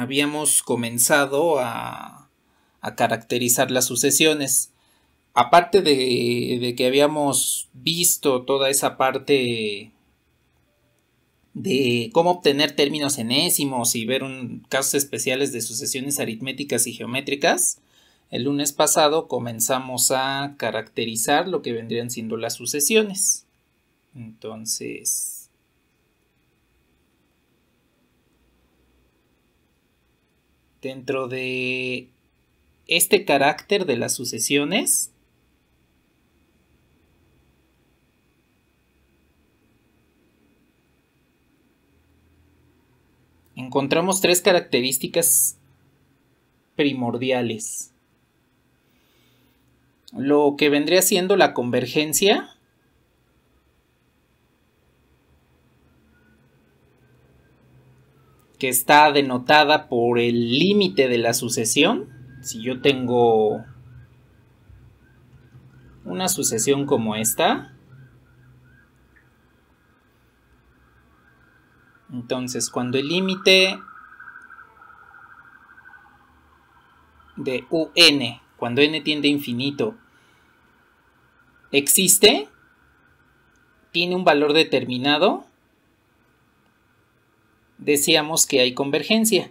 habíamos comenzado a, caracterizar las sucesiones. Aparte de, que habíamos visto toda esa parte de cómo obtener términos enésimos y ver un, casos especiales de sucesiones aritméticas y geométricas, el lunes pasado comenzamos a caracterizar lo que vendrían siendo las sucesiones. Entonces, dentro de este carácter de las sucesiones encontramos tres características primordiales. Lo que vendría siendo la convergencia, que está denotada por el límite de la sucesión. Si yo tengo una sucesión como esta, entonces cuando el límite de un, cuando n tiende a infinito, existe, tiene un valor determinado, decíamos que hay convergencia.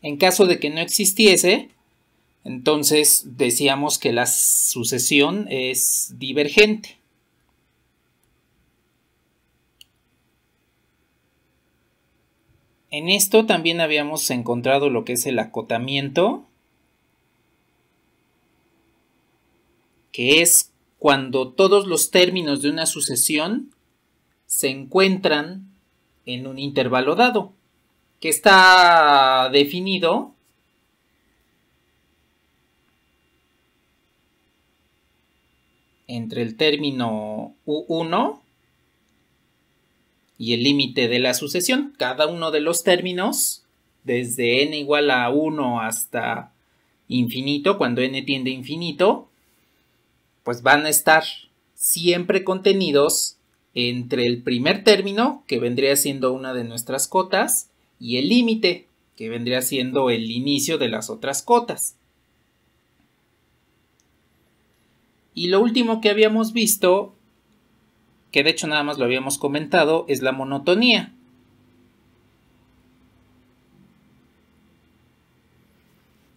En caso de que no existiese, entonces decíamos que la sucesión es divergente. En esto también habíamos encontrado lo que es el acotamiento que es cuando todos los términos de una sucesión se encuentran en un intervalo dado, que está definido entre el término U1 y el límite de la sucesión. Cada uno de los términos, desde n igual a 1 hasta infinito, cuando n tiende a infinito, pues van a estar siempre contenidos entre el primer término, que vendría siendo una de nuestras cotas, y el límite, que vendría siendo el inicio de las otras cotas. Y lo último que habíamos visto, que de hecho nada más lo habíamos comentado, es la monotonía.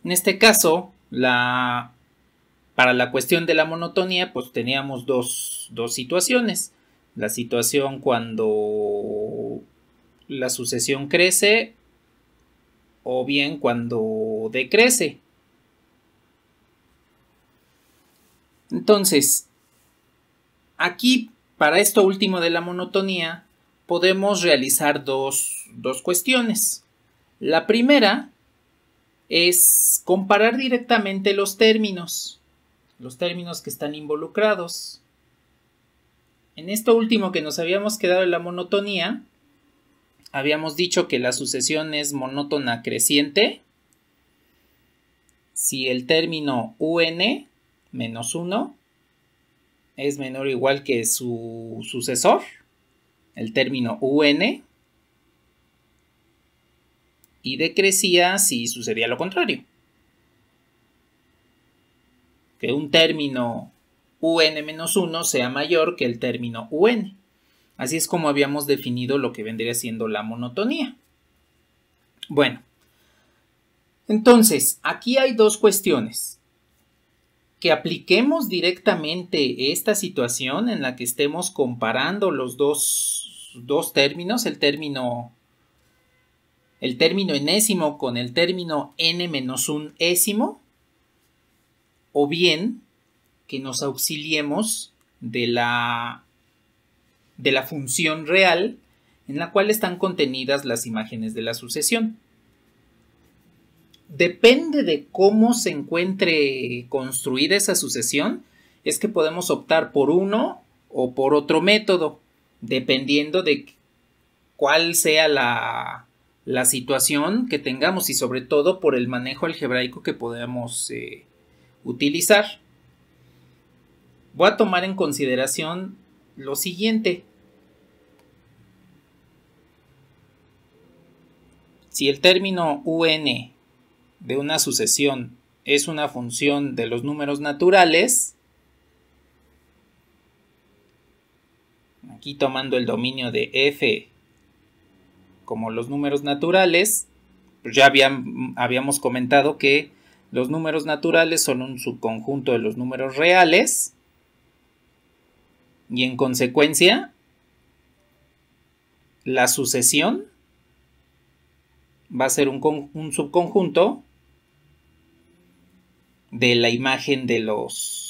En este caso, la para la cuestión de la monotonía, pues teníamos dos, situaciones. La situación cuando la sucesión crece o bien cuando decrece. Entonces, aquí, para esto último de la monotonía, podemos realizar dos cuestiones. La primera es comparar directamente los términos los términos que están involucrados. En esto último que nos habíamos quedado en la monotonía, habíamos dicho que la sucesión es monótona creciente. Si el término un menos 1 es menor o igual que su sucesor, el término un, y decrecía si sucedía lo contrario que un término un-1 sea mayor que el término un. Así es como habíamos definido lo que vendría siendo la monotonía. Bueno, entonces, aquí hay dos cuestiones. Que apliquemos directamente esta situación en la que estemos comparando los dos, términos, el término el término enésimo con el término n menos un o bien que nos auxiliemos de la, de la función real en la cual están contenidas las imágenes de la sucesión. Depende de cómo se encuentre construida esa sucesión, es que podemos optar por uno o por otro método, dependiendo de cuál sea la, la situación que tengamos y sobre todo por el manejo algebraico que podamos eh, utilizar. Voy a tomar en consideración lo siguiente. Si el término un de una sucesión es una función de los números naturales, aquí tomando el dominio de f como los números naturales, pues ya habíamos comentado que los números naturales son un subconjunto de los números reales y en consecuencia la sucesión va a ser un, subconjunto de la imagen de los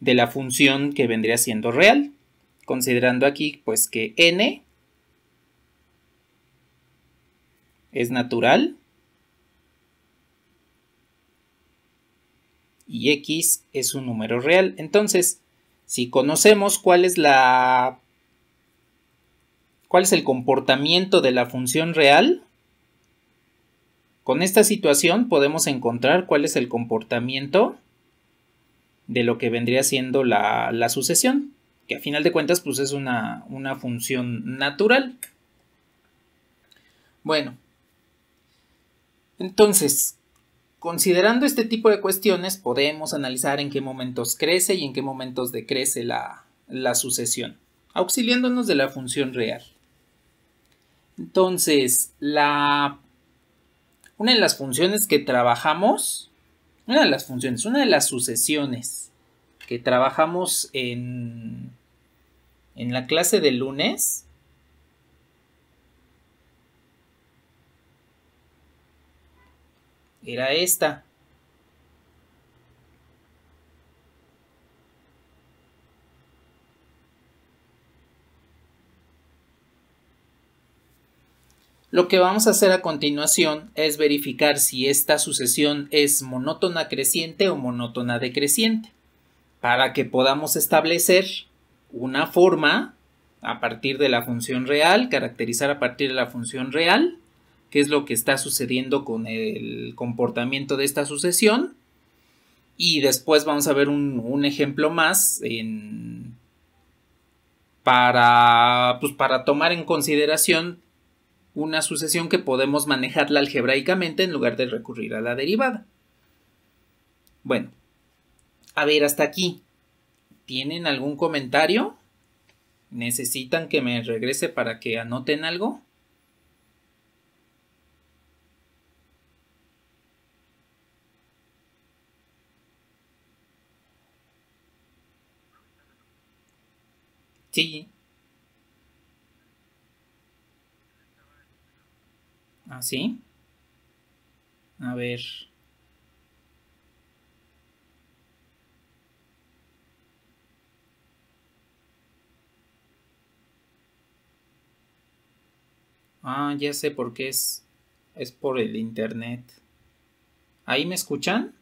de la función que vendría siendo real, considerando aquí pues que n es natural y x es un número real. Entonces, si conocemos cuál es la cuál es el comportamiento de la función real, con esta situación podemos encontrar cuál es el comportamiento de lo que vendría siendo la, la sucesión, que a final de cuentas pues es una, una función natural. Bueno, entonces, Considerando este tipo de cuestiones, podemos analizar en qué momentos crece y en qué momentos decrece la, sucesión, auxiliándonos de la función real. Entonces, una de las funciones que trabajamos, una de las funciones, una de las sucesiones que trabajamos en, en la clase de lunes, era esta. Lo que vamos a hacer a continuación es verificar si esta sucesión es monótona creciente o monótona decreciente, para que podamos establecer una forma a partir de la función real, caracterizar a partir de la función real, qué es lo que está sucediendo con el comportamiento de esta sucesión. Y después vamos a ver un, ejemplo más para, pues, para tomar en consideración una sucesión que podemos manejarla algebraicamente en lugar de recurrir a la derivada. Bueno, a ver, hasta aquí. ¿Tienen algún comentario? ¿Necesitan que me regrese para que anoten algo? Sí. ¿Ah, sí? A ver. Ah, ya sé por qué es. Es por el internet. ¿Ahí me escuchan?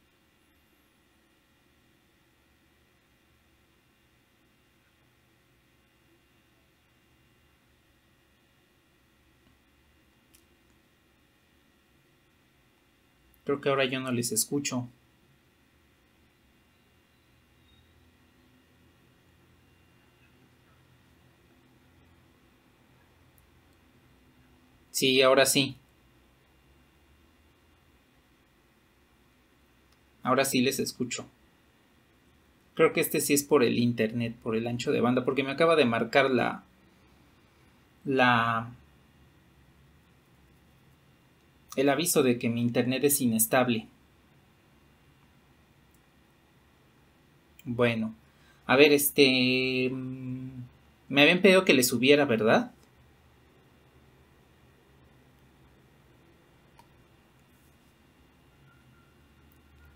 Creo que ahora yo no les escucho. Sí, ahora sí. Ahora sí les escucho. Creo que este sí es por el internet, por el ancho de banda, porque me acaba de marcar la la el aviso de que mi internet es inestable. Bueno, a ver, este... Mm, me habían pedido que le subiera, ¿verdad?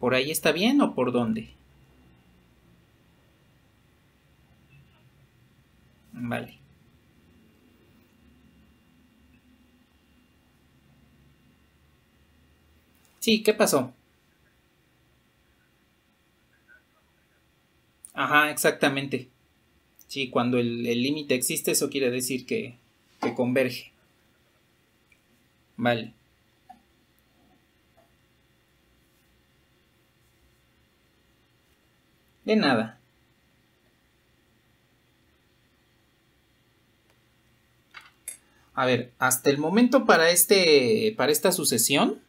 ¿Por ahí está bien o por dónde? Vale. Sí, ¿qué pasó? Ajá, exactamente. Sí, cuando el límite existe, eso quiere decir que, que converge. Vale. De nada. A ver, hasta el momento para este para esta sucesión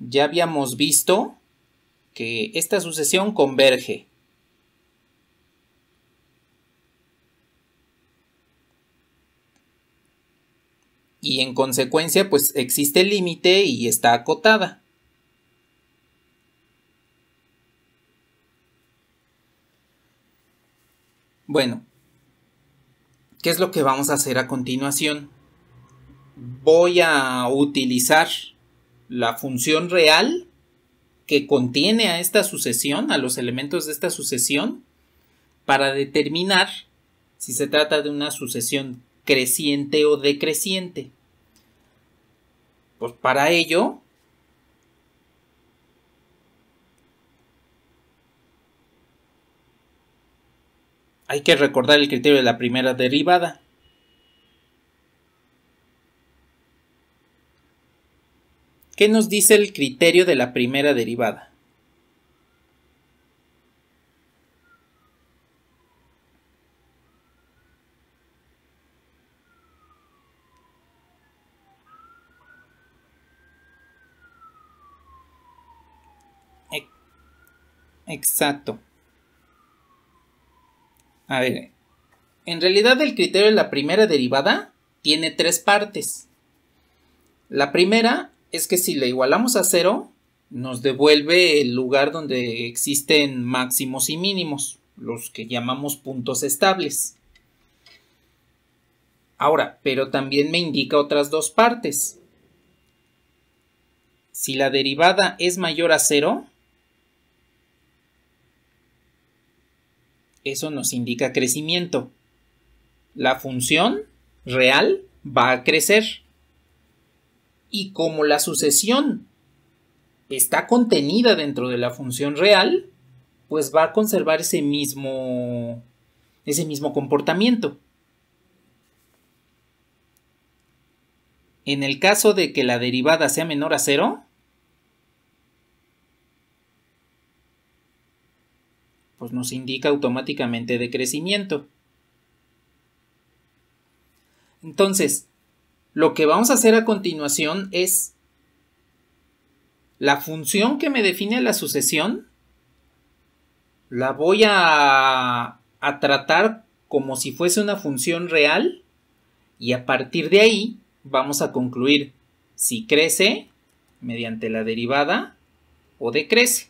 ya habíamos visto que esta sucesión converge. Y en consecuencia, pues existe el límite y está acotada. Bueno, ¿qué es lo que vamos a hacer a continuación? Voy a utilizar la función real que contiene a esta sucesión, a los elementos de esta sucesión, para determinar si se trata de una sucesión creciente o decreciente. Pues para ello, hay que recordar el criterio de la primera derivada. ¿Qué nos dice el criterio de la primera derivada? Exacto. A ver, en realidad el criterio de la primera derivada tiene tres partes. La primera es que si le igualamos a cero, nos devuelve el lugar donde existen máximos y mínimos, los que llamamos puntos estables. Ahora, pero también me indica otras dos partes. Si la derivada es mayor a cero, eso nos indica crecimiento. La función real va a crecer y como la sucesión está contenida dentro de la función real, pues va a conservar ese mismo, ese mismo comportamiento. En el caso de que la derivada sea menor a cero, pues nos indica automáticamente decrecimiento. Entonces, lo que vamos a hacer a continuación es la función que me define la sucesión, la voy a, tratar como si fuese una función real y a partir de ahí vamos a concluir si crece mediante la derivada o decrece.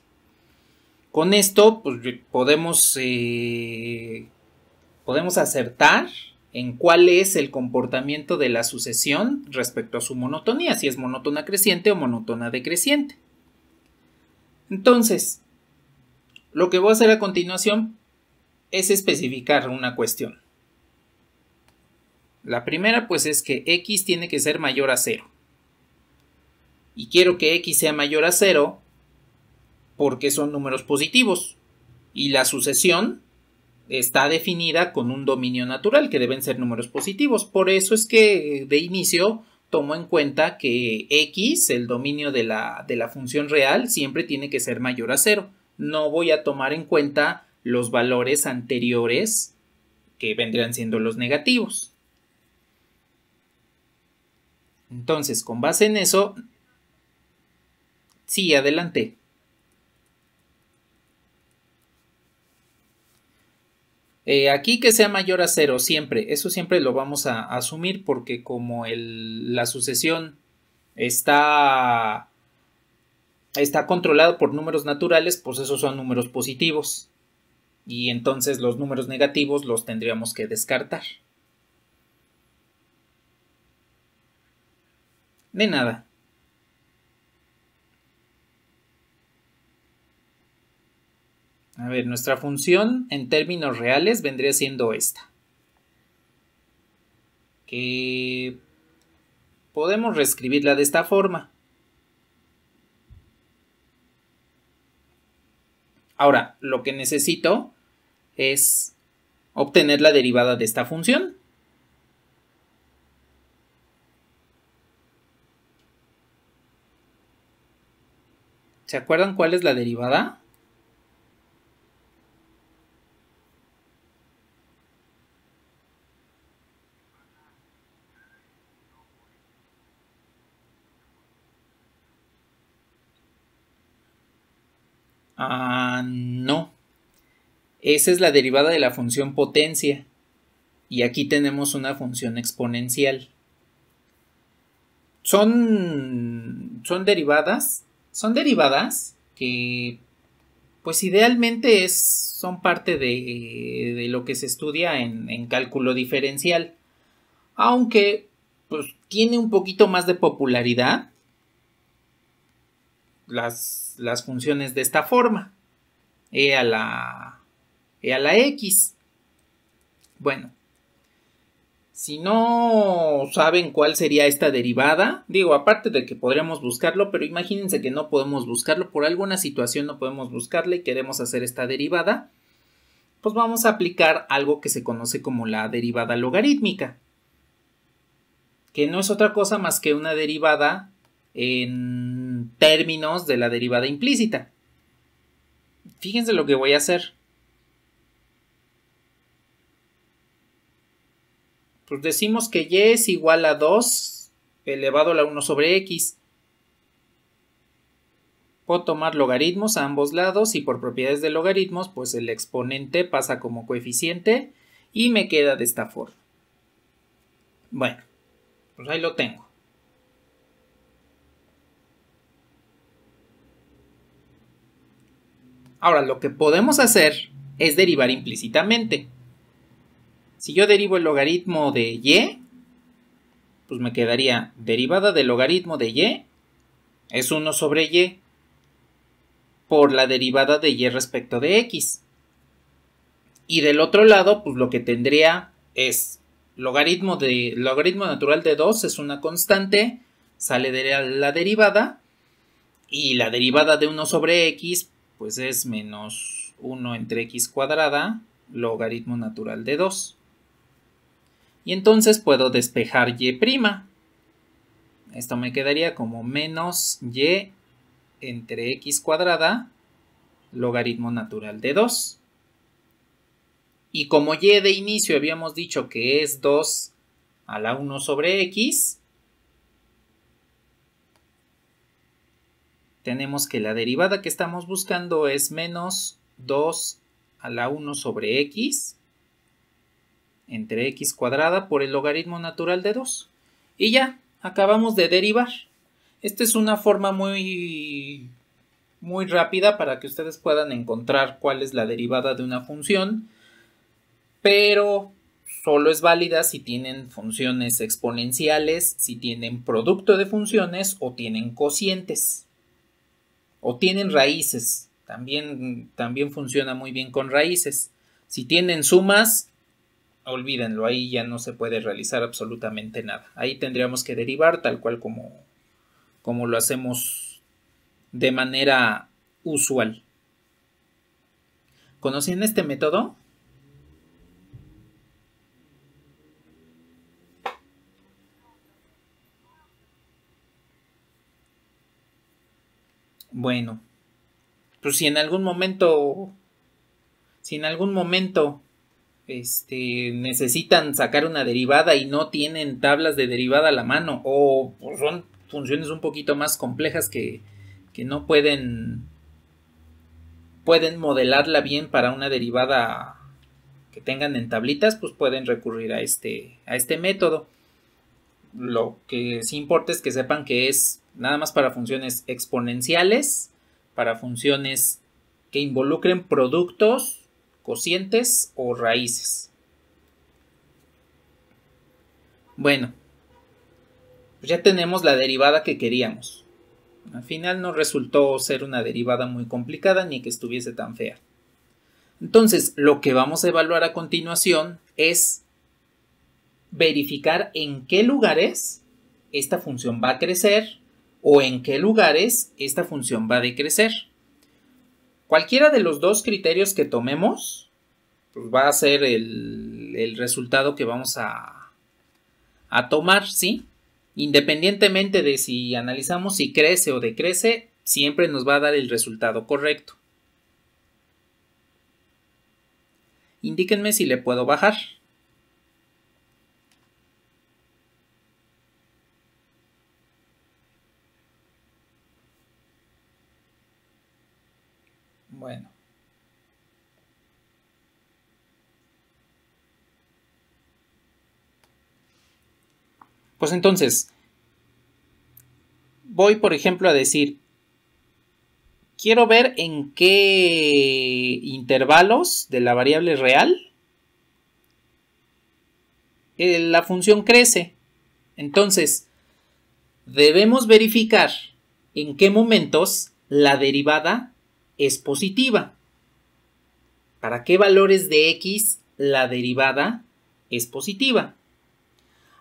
Con esto pues, podemos, eh, podemos acertar en cuál es el comportamiento de la sucesión respecto a su monotonía, si es monótona creciente o monótona decreciente. Entonces, lo que voy a hacer a continuación es especificar una cuestión. La primera pues es que x tiene que ser mayor a cero. Y quiero que x sea mayor a cero porque son números positivos. Y la sucesión está definida con un dominio natural, que deben ser números positivos. Por eso es que eh, de inicio tomo en cuenta que x, el dominio de la, función real, siempre tiene que ser mayor a cero. No voy a tomar en cuenta los valores anteriores que vendrían siendo los negativos. Entonces, con base en eso, sí, adelante. Eh, aquí que sea mayor a cero, siempre, eso siempre lo vamos a, asumir porque como la sucesión está, está controlada por números naturales, pues esos son números positivos. Y entonces los números negativos los tendríamos que descartar. De nada. A ver, nuestra función en términos reales vendría siendo esta. Que podemos reescribirla de esta forma. Ahora, lo que necesito es obtener la derivada de esta función. ¿Se acuerdan cuál es la derivada? Ah, no. Esa es la derivada de la función potencia. Y aquí tenemos una función exponencial. Son, son derivadas. Son derivadas que, pues idealmente es, son parte de, lo que se estudia en, en cálculo diferencial. Aunque, pues tiene un poquito más de popularidad. Las las funciones de esta forma. E a la, e a la X. Bueno, si no saben cuál sería esta derivada, digo, aparte de que podríamos buscarlo, pero imagínense que no podemos buscarlo, por alguna situación no podemos buscarla y queremos hacer esta derivada, pues vamos a aplicar algo que se conoce como la derivada logarítmica, que no es otra cosa más que una derivada en términos de la derivada implícita. Fíjense lo que voy a hacer. Pues decimos que y es igual a 2 elevado a la 1 sobre x. Puedo tomar logaritmos a ambos lados y por propiedades de logaritmos, pues el exponente pasa como coeficiente y me queda de esta forma. Bueno, pues ahí lo tengo. Ahora, lo que podemos hacer es derivar implícitamente. Si yo derivo el logaritmo de y, pues me quedaría derivada del logaritmo de y es 1 sobre y por la derivada de y respecto de x. Y del otro lado, pues lo que tendría es logaritmo, de, logaritmo natural de 2 es una constante, sale de la derivada, y la derivada de 1 sobre x, pues es menos 1 entre x cuadrada logaritmo natural de 2. Y entonces puedo despejar y'. Esto me quedaría como menos y entre x cuadrada logaritmo natural de 2. Y como y de inicio habíamos dicho que es 2 a la 1 sobre x, tenemos que la derivada que estamos buscando es menos 2 a la 1 sobre x entre x cuadrada por el logaritmo natural de 2. Y ya, acabamos de derivar. Esta es una forma muy, muy rápida para que ustedes puedan encontrar cuál es la derivada de una función, pero solo es válida si tienen funciones exponenciales, si tienen producto de funciones o tienen cocientes o tienen raíces. También, también funciona muy bien con raíces. Si tienen sumas, olvídenlo, ahí ya no se puede realizar absolutamente nada. Ahí tendríamos que derivar tal cual como, como lo hacemos de manera usual. ¿Conocen este método? Bueno, pues si en algún momento, si en algún momento este, necesitan sacar una derivada y no tienen tablas de derivada a la mano o son funciones un poquito más complejas que, no pueden, pueden modelarla bien para una derivada que tengan en tablitas, pues pueden recurrir a este, a este método. Lo que sí importa es que sepan que es nada más para funciones exponenciales, para funciones que involucren productos, cocientes o raíces. Bueno, pues ya tenemos la derivada que queríamos. Al final no resultó ser una derivada muy complicada ni que estuviese tan fea. Entonces, lo que vamos a evaluar a continuación es verificar en qué lugares esta función va a crecer o en qué lugares esta función va a decrecer. Cualquiera de los dos criterios que tomemos pues, va a ser el, resultado que vamos a, a tomar, ¿sí? Independientemente de si analizamos si crece o decrece, siempre nos va a dar el resultado correcto. Indíquenme si le puedo bajar. Bueno. Pues entonces, voy por ejemplo a decir, quiero ver en qué intervalos de la variable real eh, la función crece. Entonces, debemos verificar en qué momentos la derivada es positiva. ¿Para qué valores de x la derivada es positiva?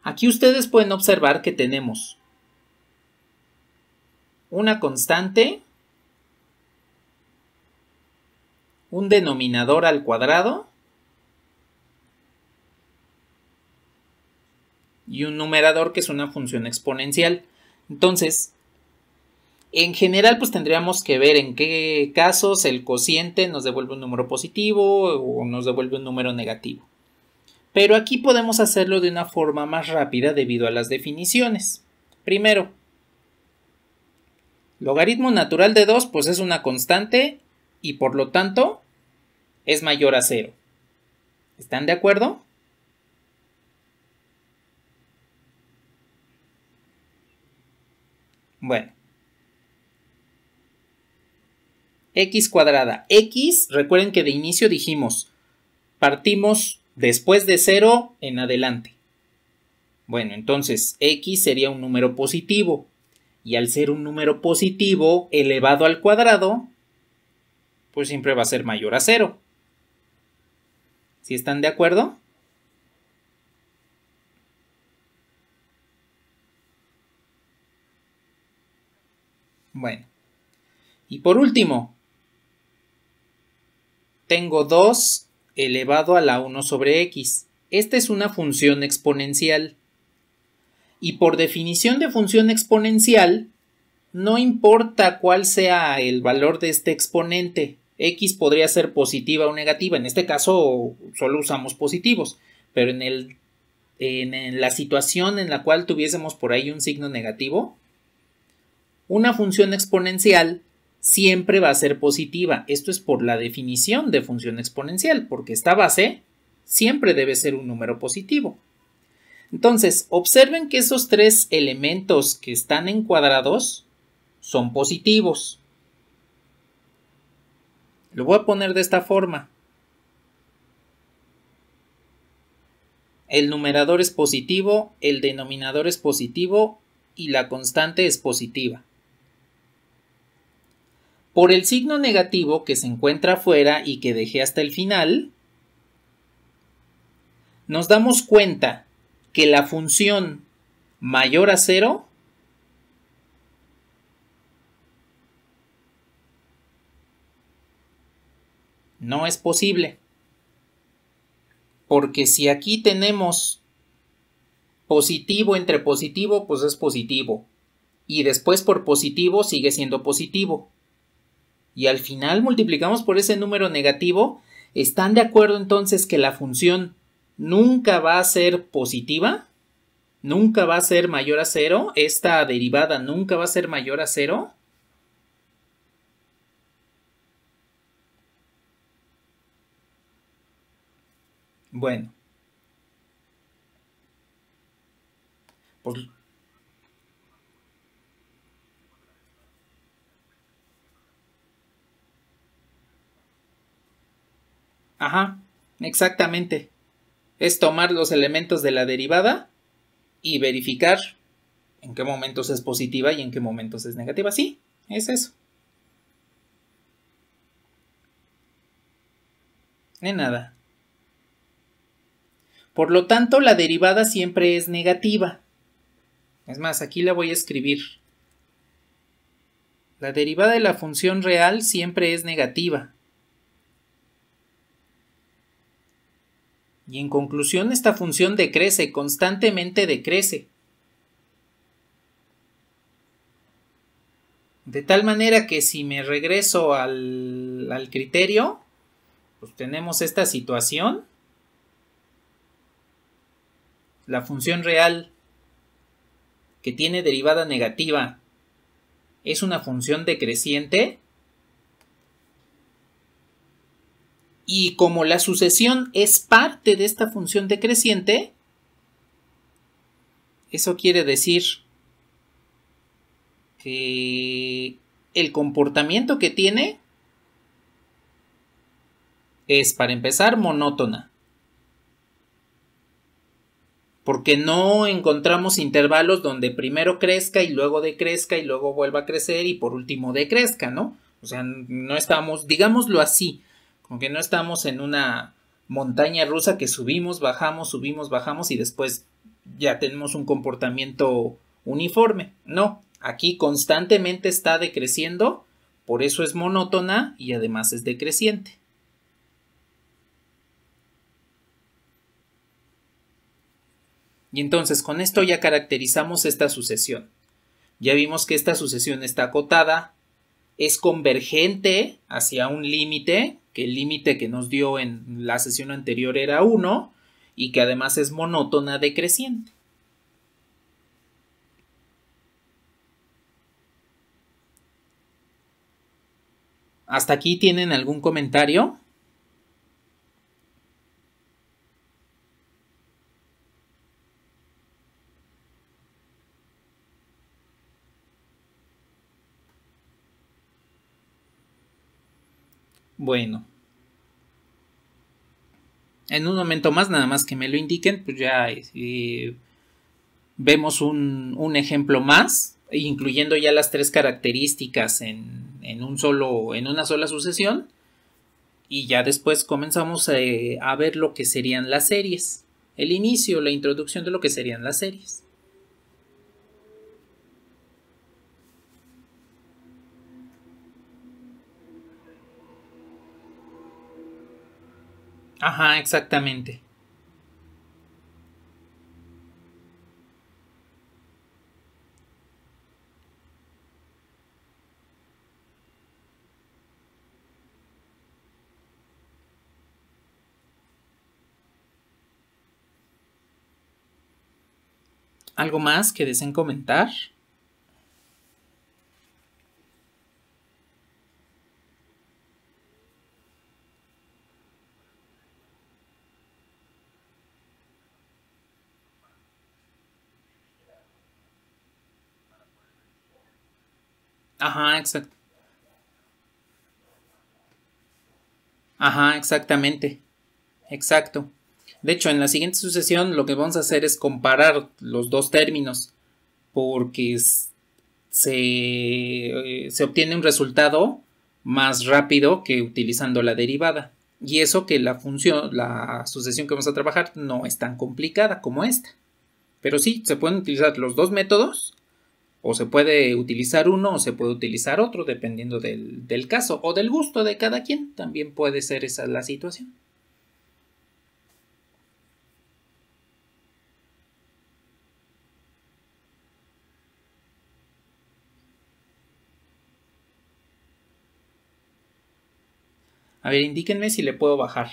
Aquí ustedes pueden observar que tenemos una constante, un denominador al cuadrado y un numerador que es una función exponencial. Entonces, en general, pues tendríamos que ver en qué casos el cociente nos devuelve un número positivo o nos devuelve un número negativo. Pero aquí podemos hacerlo de una forma más rápida debido a las definiciones. Primero, logaritmo natural de 2 pues es una constante y por lo tanto es mayor a 0. ¿Están de acuerdo? Bueno, x cuadrada. x, recuerden que de inicio dijimos, partimos después de 0 en adelante. Bueno, entonces x sería un número positivo. Y al ser un número positivo elevado al cuadrado, pues siempre va a ser mayor a 0. ¿Sí están de acuerdo? Bueno. Y por último, tengo 2 elevado a la 1 sobre x. Esta es una función exponencial. Y por definición de función exponencial, no importa cuál sea el valor de este exponente, x podría ser positiva o negativa. En este caso solo usamos positivos, pero en, la situación en la cual tuviésemos por ahí un signo negativo, una función exponencial siempre va a ser positiva. Esto es por la definición de función exponencial, porque esta base siempre debe ser un número positivo. Entonces, observen que esos tres elementos que están encuadrados son positivos. Lo voy a poner de esta forma. El numerador es positivo, el denominador es positivo y la constante es positiva por el signo negativo que se encuentra afuera y que dejé hasta el final, nos damos cuenta que la función mayor a cero no es posible. Porque si aquí tenemos positivo entre positivo, pues es positivo. Y después por positivo sigue siendo positivo y al final multiplicamos por ese número negativo, ¿están de acuerdo entonces que la función nunca va a ser positiva? ¿Nunca va a ser mayor a cero? ¿Esta derivada nunca va a ser mayor a cero? Bueno. Por Ajá, exactamente. Es tomar los elementos de la derivada y verificar en qué momentos es positiva y en qué momentos es negativa. Sí, es eso. De nada. Por lo tanto, la derivada siempre es negativa. Es más, aquí la voy a escribir. La derivada de la función real siempre es negativa. Y en conclusión, esta función decrece, constantemente decrece. De tal manera que si me regreso al, criterio, pues tenemos esta situación. La función real que tiene derivada negativa es una función decreciente Y como la sucesión es parte de esta función decreciente, eso quiere decir que el comportamiento que tiene es, para empezar, monótona. Porque no encontramos intervalos donde primero crezca y luego decrezca y luego vuelva a crecer y por último decrezca, ¿no? O sea, no estamos, digámoslo así, aunque no estamos en una montaña rusa que subimos, bajamos, subimos, bajamos y después ya tenemos un comportamiento uniforme. No, aquí constantemente está decreciendo, por eso es monótona y además es decreciente. Y entonces con esto ya caracterizamos esta sucesión. Ya vimos que esta sucesión está acotada, es convergente hacia un límite, que el límite que nos dio en la sesión anterior era 1 y que además es monótona decreciente. ¿Hasta aquí tienen algún comentario? Bueno. En un momento más, nada más que me lo indiquen, pues ya eh, vemos un, ejemplo más, incluyendo ya las tres características en, un solo, en una sola sucesión. Y ya después comenzamos eh, a ver lo que serían las series. El inicio, la introducción de lo que serían las series. Ajá, exactamente. ¿Algo más que deseen comentar? Ajá, exacto. Ajá, exactamente. Exacto. De hecho, en la siguiente sucesión lo que vamos a hacer es comparar los dos términos porque se, eh, se obtiene un resultado más rápido que utilizando la derivada. Y eso que la función, la sucesión que vamos a trabajar no es tan complicada como esta. Pero sí, se pueden utilizar los dos métodos o se puede utilizar uno o se puede utilizar otro, dependiendo del, caso o del gusto de cada quien. También puede ser esa la situación. A ver, indíquenme si le puedo bajar.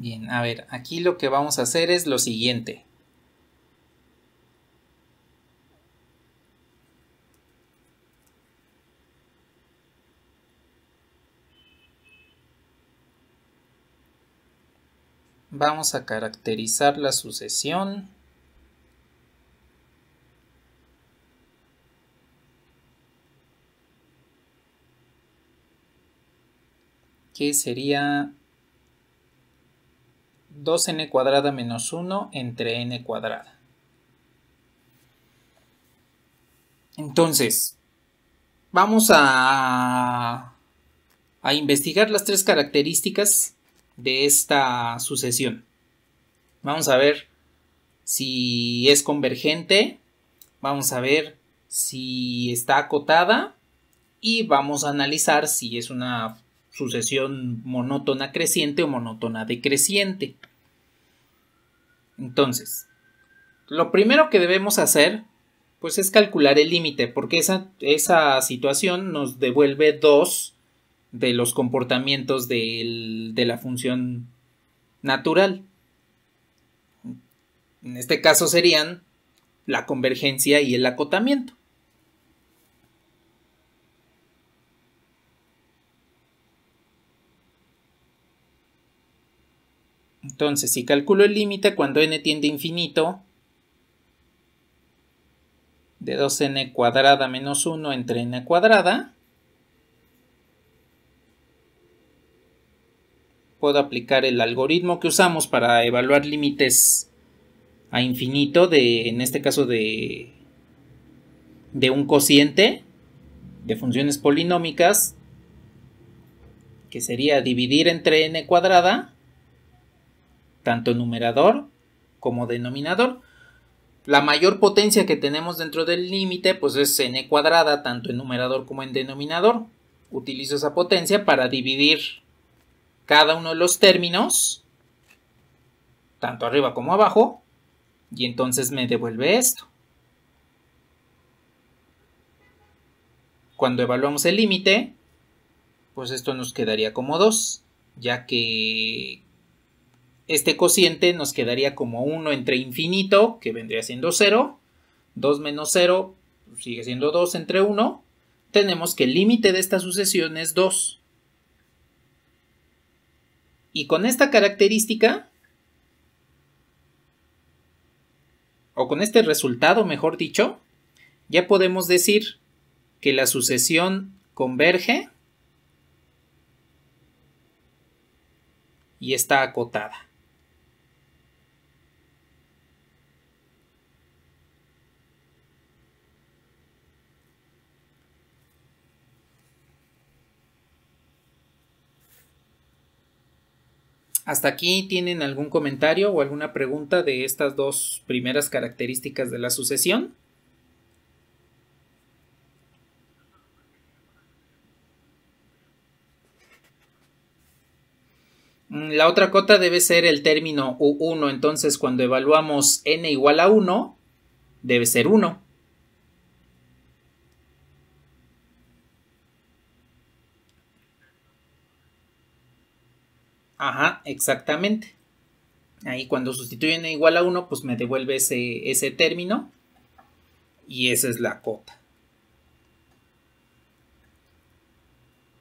Bien, a ver, aquí lo que vamos a hacer es lo siguiente. Vamos a caracterizar la sucesión. Que sería 2n cuadrada menos 1 entre n cuadrada. Entonces, vamos a, a investigar las tres características de esta sucesión. Vamos a ver si es convergente, vamos a ver si está acotada y vamos a analizar si es una sucesión monótona creciente o monótona decreciente. Entonces, lo primero que debemos hacer, pues es calcular el límite, porque esa, situación nos devuelve dos de los comportamientos de la función natural. En este caso serían la convergencia y el acotamiento. Entonces, si calculo el límite cuando n tiende a infinito de 2n cuadrada menos 1 entre n cuadrada, puedo aplicar el algoritmo que usamos para evaluar límites a infinito de, en este caso de, de un cociente de funciones polinómicas, que sería dividir entre n cuadrada tanto numerador como denominador. La mayor potencia que tenemos dentro del límite pues es n cuadrada tanto en numerador como en denominador. Utilizo esa potencia para dividir cada uno de los términos, tanto arriba como abajo, y entonces me devuelve esto. Cuando evaluamos el límite, pues esto nos quedaría como 2, ya que este cociente nos quedaría como 1 entre infinito, que vendría siendo 0. 2 menos 0 sigue siendo 2 entre 1. Tenemos que el límite de esta sucesión es 2. Y con esta característica, o con este resultado, mejor dicho, ya podemos decir que la sucesión converge y está acotada. Hasta aquí tienen algún comentario o alguna pregunta de estas dos primeras características de la sucesión. Mm, la otra cota debe ser el término U1, entonces cuando evaluamos n igual a 1, debe ser 1. Ajá, exactamente. Ahí cuando sustituyen igual a 1, pues me devuelve ese, ese término. Y esa es la cota.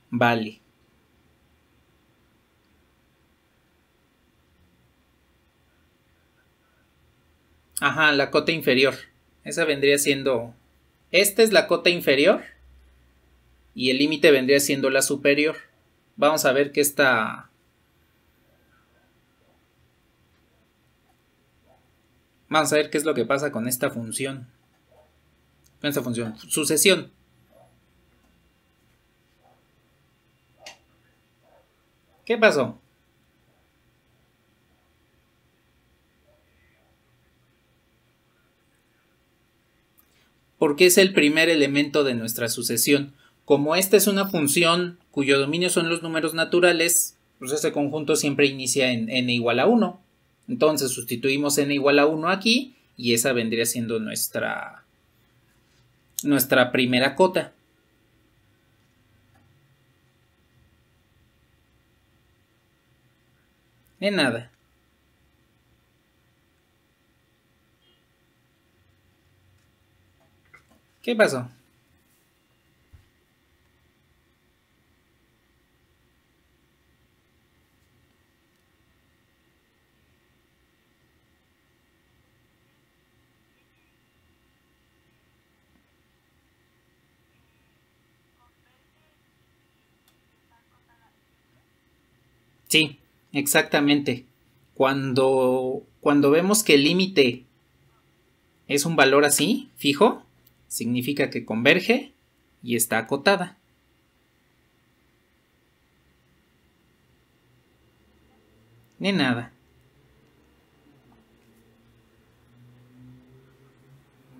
Vale. Ajá, la cota inferior. Esa vendría siendo... Esta es la cota inferior y el límite vendría siendo la superior. Vamos a ver que esta Vamos a ver qué es lo que pasa con esta función. Con esta función. Sucesión. ¿Qué pasó? Porque es el primer elemento de nuestra sucesión. Como esta es una función cuyo dominio son los números naturales, pues ese conjunto siempre inicia en n igual a 1. Entonces sustituimos n igual a 1 aquí y esa vendría siendo nuestra, nuestra primera cota. De nada. ¿Qué pasó? Sí, exactamente. Cuando, cuando vemos que el límite es un valor así, fijo, significa que converge y está acotada. Ni nada.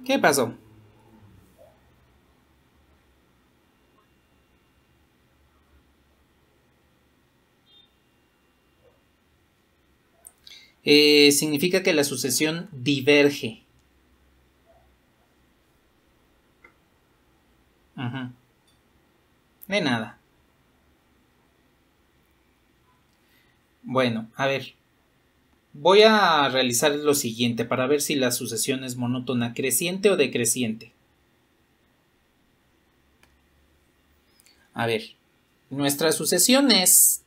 ¿Qué pasó? Eh, significa que la sucesión diverge. De nada. Bueno, a ver. Voy a realizar lo siguiente para ver si la sucesión es monótona creciente o decreciente. A ver, nuestra sucesión es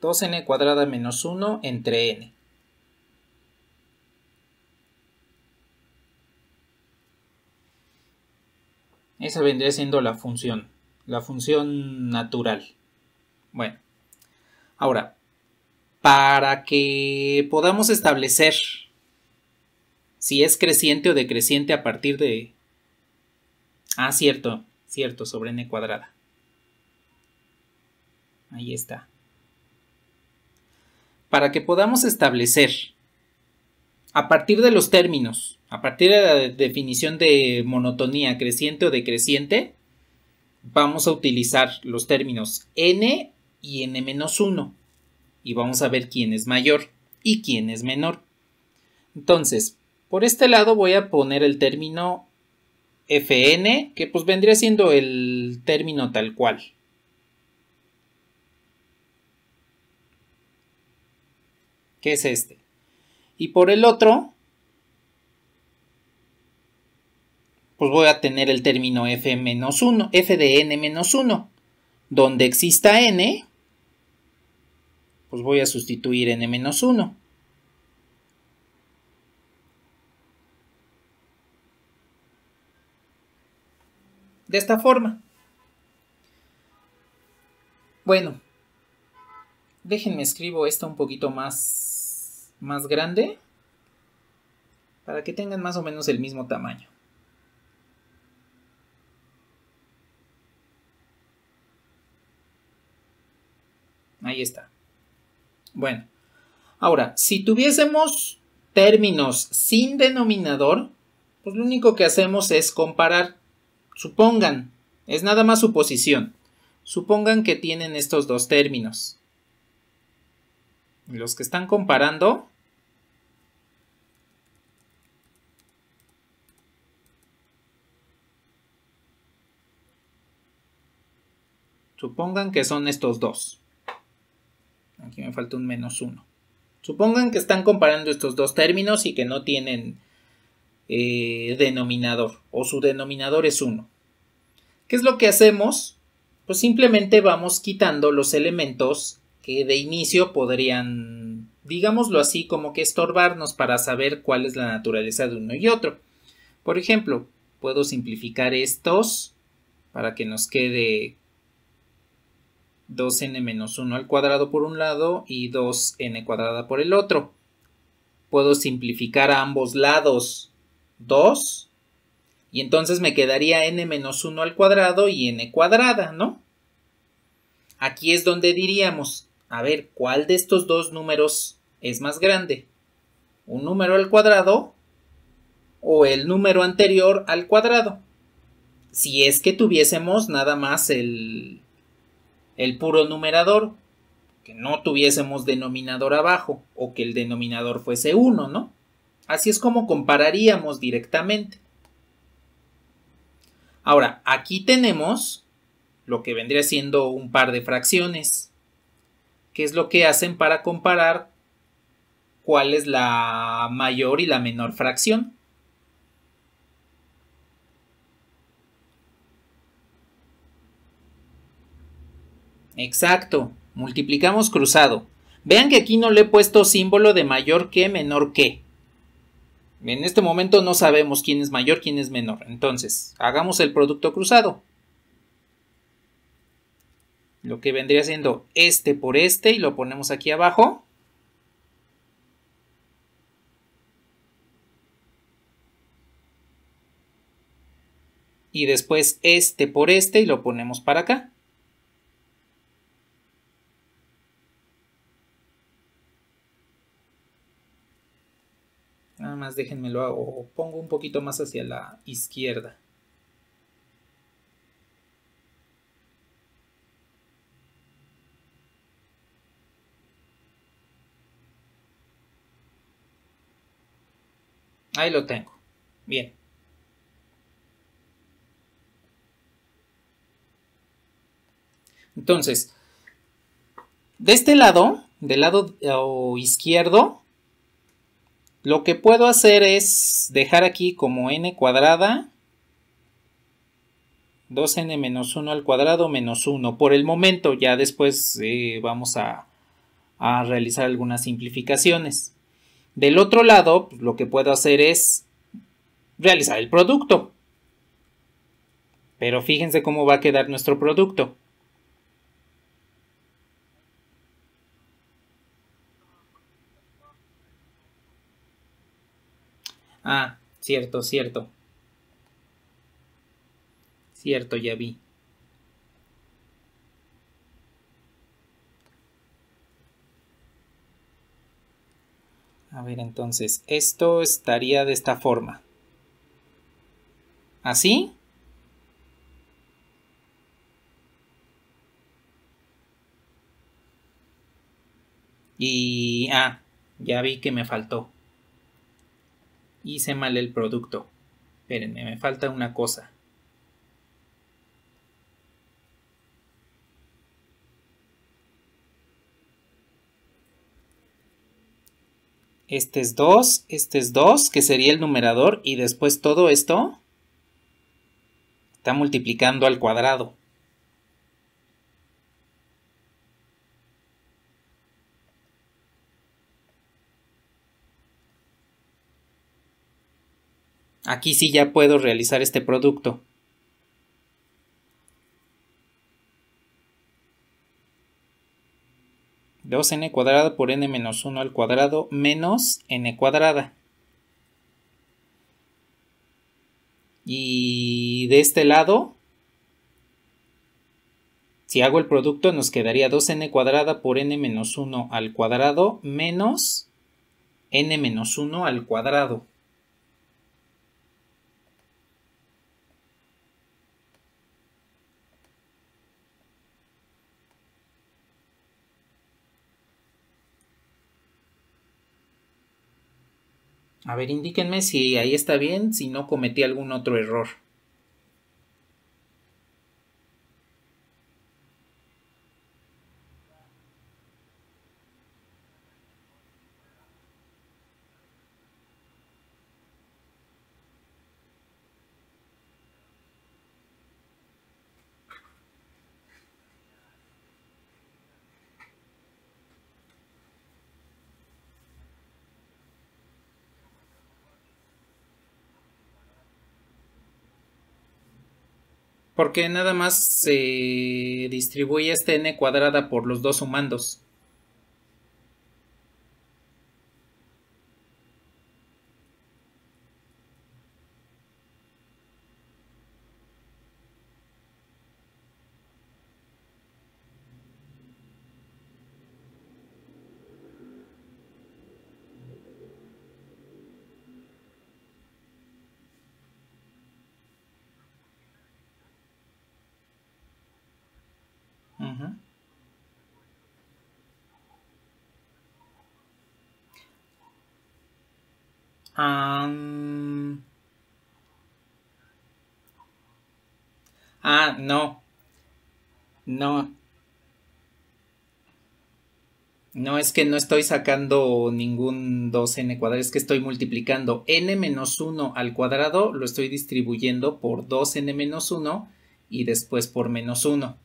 2n cuadrada menos 1 entre n. Esa vendría siendo la función, la función natural. Bueno, ahora, para que podamos establecer si es creciente o decreciente a partir de... Ah, cierto, cierto, sobre n cuadrada. Ahí está para que podamos establecer a partir de los términos, a partir de la definición de monotonía creciente o decreciente, vamos a utilizar los términos n y n-1 y vamos a ver quién es mayor y quién es menor. Entonces, por este lado voy a poner el término fn, que pues vendría siendo el término tal cual, que es este. Y por el otro, pues voy a tener el término f-1, f de n-1, donde exista n, pues voy a sustituir n-1. menos De esta forma. Bueno, Déjenme escribo esto un poquito más, más grande para que tengan más o menos el mismo tamaño. Ahí está. Bueno, ahora, si tuviésemos términos sin denominador, pues lo único que hacemos es comparar. Supongan, es nada más suposición, supongan que tienen estos dos términos los que están comparando, Supongan que son estos dos. Aquí me falta un menos uno. Supongan que están comparando estos dos términos y que no tienen eh, denominador o su denominador es uno. ¿Qué es lo que hacemos? Pues simplemente vamos quitando los elementos que de inicio podrían, digámoslo así, como que estorbarnos para saber cuál es la naturaleza de uno y otro. Por ejemplo, puedo simplificar estos para que nos quede 2n-1 al cuadrado por un lado y 2n cuadrada por el otro. Puedo simplificar a ambos lados 2 y entonces me quedaría n-1 menos al cuadrado y n cuadrada, ¿no? Aquí es donde diríamos a ver cuál de estos dos números es más grande. ¿Un número al cuadrado o el número anterior al cuadrado? Si es que tuviésemos nada más el, el puro numerador, que no tuviésemos denominador abajo o que el denominador fuese 1, ¿no? Así es como compararíamos directamente. Ahora, aquí tenemos lo que vendría siendo un par de fracciones. ¿Qué es lo que hacen para comparar cuál es la mayor y la menor fracción. Exacto, multiplicamos cruzado. Vean que aquí no le he puesto símbolo de mayor que, menor que. En este momento no sabemos quién es mayor, quién es menor. Entonces, hagamos el producto cruzado lo que vendría siendo este por este y lo ponemos aquí abajo. Y después este por este y lo ponemos para acá. Nada más déjenme lo pongo un poquito más hacia la izquierda. Ahí lo tengo. Bien. Entonces, de este lado, del lado izquierdo, lo que puedo hacer es dejar aquí como n cuadrada 2n menos 1 al cuadrado menos 1 por el momento, ya después eh, vamos a, a realizar algunas simplificaciones. Del otro lado, pues, lo que puedo hacer es realizar el producto. Pero fíjense cómo va a quedar nuestro producto. Ah, cierto, cierto. Cierto, ya vi. A ver, entonces, esto estaría de esta forma. ¿Así? Y... Ah, ya vi que me faltó. Hice mal el producto. Espérenme, me falta una cosa. Este es 2, este es 2, que sería el numerador, y después todo esto está multiplicando al cuadrado. Aquí sí ya puedo realizar este producto. 2n cuadrada por n menos 1 al cuadrado menos n cuadrada. Y de este lado, si hago el producto nos quedaría 2n cuadrada por n menos 1 al cuadrado menos n menos 1 al cuadrado. A ver, indíquenme si ahí está bien, si no cometí algún otro error. porque nada más se distribuye este n cuadrada por los dos sumandos. no, no, no es que no estoy sacando ningún 2n cuadrado, es que estoy multiplicando n menos 1 al cuadrado, lo estoy distribuyendo por 2n menos 1 y después por menos 1.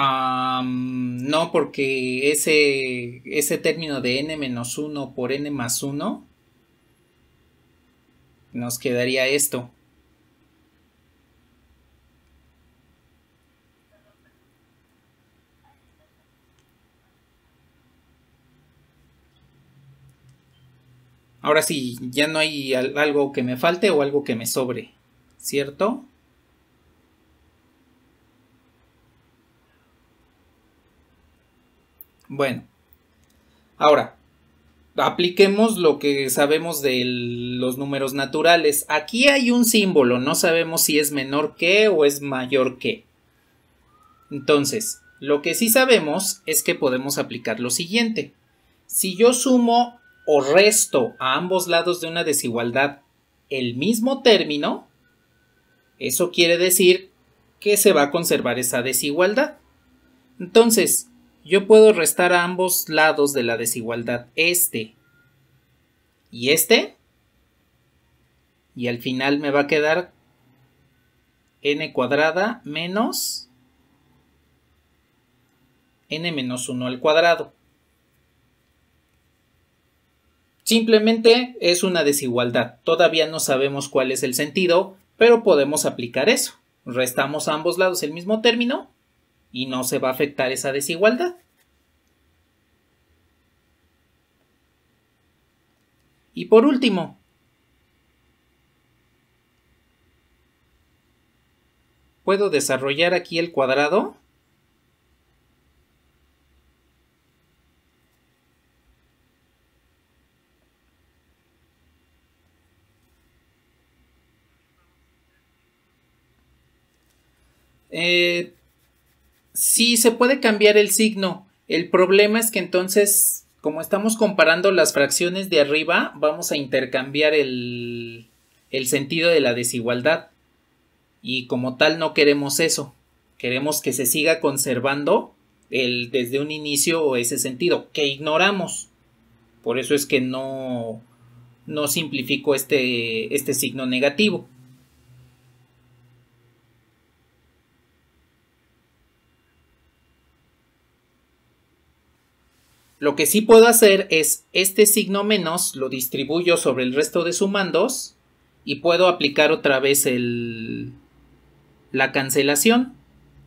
no, porque ese, ese término de n menos 1 por n más 1 nos quedaría esto. Ahora sí, ya no hay algo que me falte o algo que me sobre, ¿cierto? Bueno, ahora, apliquemos lo que sabemos de los números naturales. Aquí hay un símbolo, no sabemos si es menor que o es mayor que. Entonces, lo que sí sabemos es que podemos aplicar lo siguiente. Si yo sumo o resto a ambos lados de una desigualdad el mismo término, eso quiere decir que se va a conservar esa desigualdad. Entonces, yo puedo restar a ambos lados de la desigualdad este y este. Y al final me va a quedar n cuadrada menos n menos 1 al cuadrado. Simplemente es una desigualdad. Todavía no sabemos cuál es el sentido, pero podemos aplicar eso. Restamos a ambos lados el mismo término y no se va a afectar esa desigualdad. Y por último, puedo desarrollar aquí el cuadrado eh, Sí, se puede cambiar el signo. El problema es que entonces, como estamos comparando las fracciones de arriba, vamos a intercambiar el, sentido de la desigualdad. Y como tal no queremos eso. Queremos que se siga conservando el, desde un inicio ese sentido, que ignoramos. Por eso es que no, no simplifico este, este signo negativo. Lo que sí puedo hacer es este signo menos lo distribuyo sobre el resto de sumandos y puedo aplicar otra vez el, la cancelación.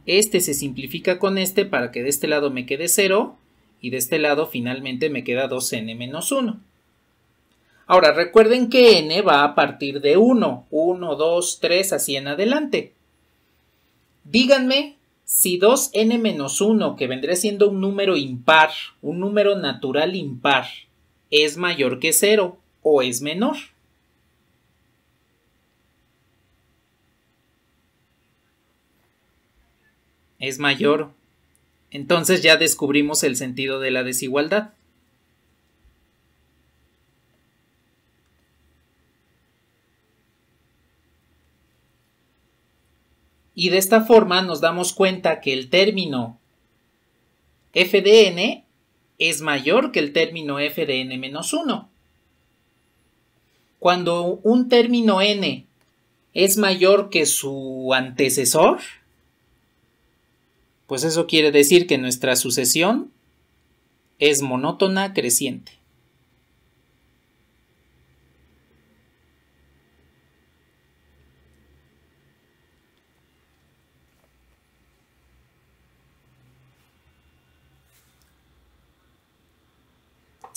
Este se simplifica con este para que de este lado me quede 0 y de este lado finalmente me queda 2n-1. menos Ahora recuerden que n va a partir de 1, 1, 2, 3, así en adelante. Díganme si 2n-1, que vendría siendo un número impar, un número natural impar, es mayor que 0 o es menor. Es mayor. Entonces ya descubrimos el sentido de la desigualdad. Y de esta forma nos damos cuenta que el término f n es mayor que el término fdn-1. Cuando un término n es mayor que su antecesor, pues eso quiere decir que nuestra sucesión es monótona creciente.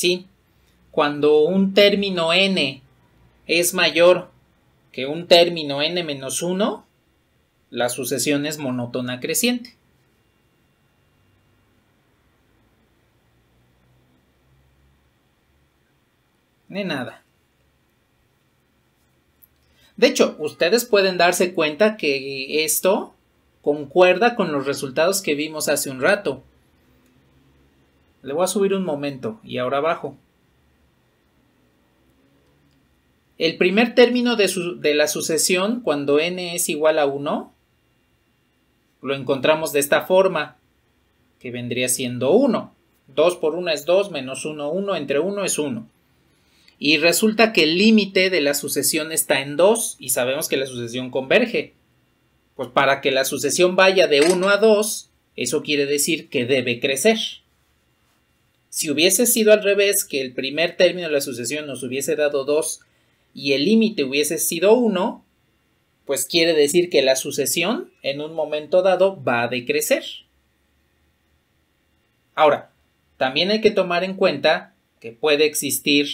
¿sí? Cuando un término n es mayor que un término n menos 1, la sucesión es monótona creciente. De nada. De hecho, ustedes pueden darse cuenta que esto concuerda con los resultados que vimos hace un rato. Le voy a subir un momento y ahora bajo. El primer término de, de la sucesión, cuando n es igual a 1, lo encontramos de esta forma, que vendría siendo 1. 2 por 1 es 2, menos 1, 1, entre 1 es 1. Y resulta que el límite de la sucesión está en 2 y sabemos que la sucesión converge. Pues para que la sucesión vaya de 1 a 2, eso quiere decir que debe crecer. Si hubiese sido al revés, que el primer término de la sucesión nos hubiese dado 2 y el límite hubiese sido 1, pues quiere decir que la sucesión en un momento dado va a decrecer. Ahora, también hay que tomar en cuenta que puede existir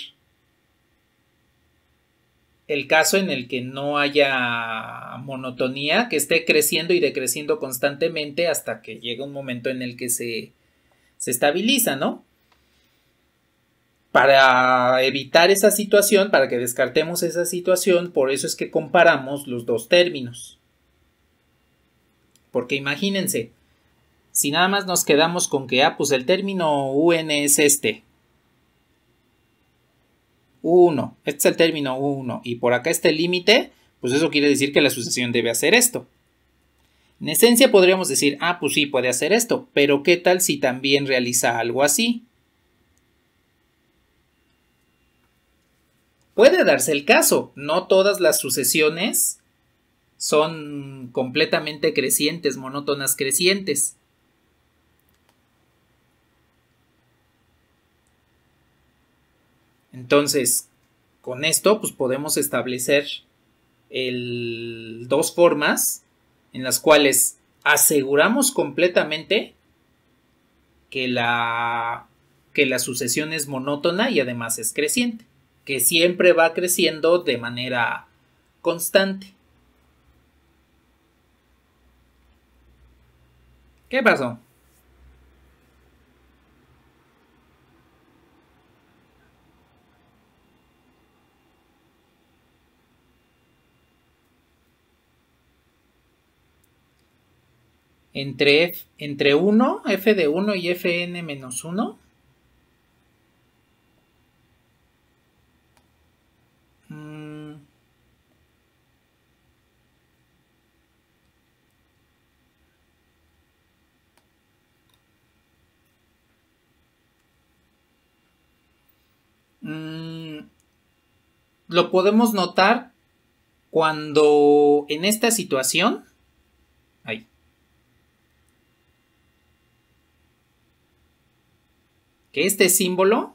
el caso en el que no haya monotonía, que esté creciendo y decreciendo constantemente hasta que llegue un momento en el que se, se estabiliza, ¿no? Para evitar esa situación, para que descartemos esa situación, por eso es que comparamos los dos términos. Porque imagínense, si nada más nos quedamos con que, ah, pues el término UN es este. 1, este es el término 1, y por acá este límite, pues eso quiere decir que la sucesión debe hacer esto. En esencia podríamos decir, ah, pues sí, puede hacer esto, pero ¿qué tal si también realiza algo así? Puede darse el caso, no todas las sucesiones son completamente crecientes, monótonas crecientes. Entonces, con esto pues podemos establecer el, dos formas en las cuales aseguramos completamente que la, que la sucesión es monótona y además es creciente que siempre va creciendo de manera constante. ¿Qué pasó? Entre, f, entre 1, f de 1 y fn menos 1. lo podemos notar cuando en esta situación. Que este símbolo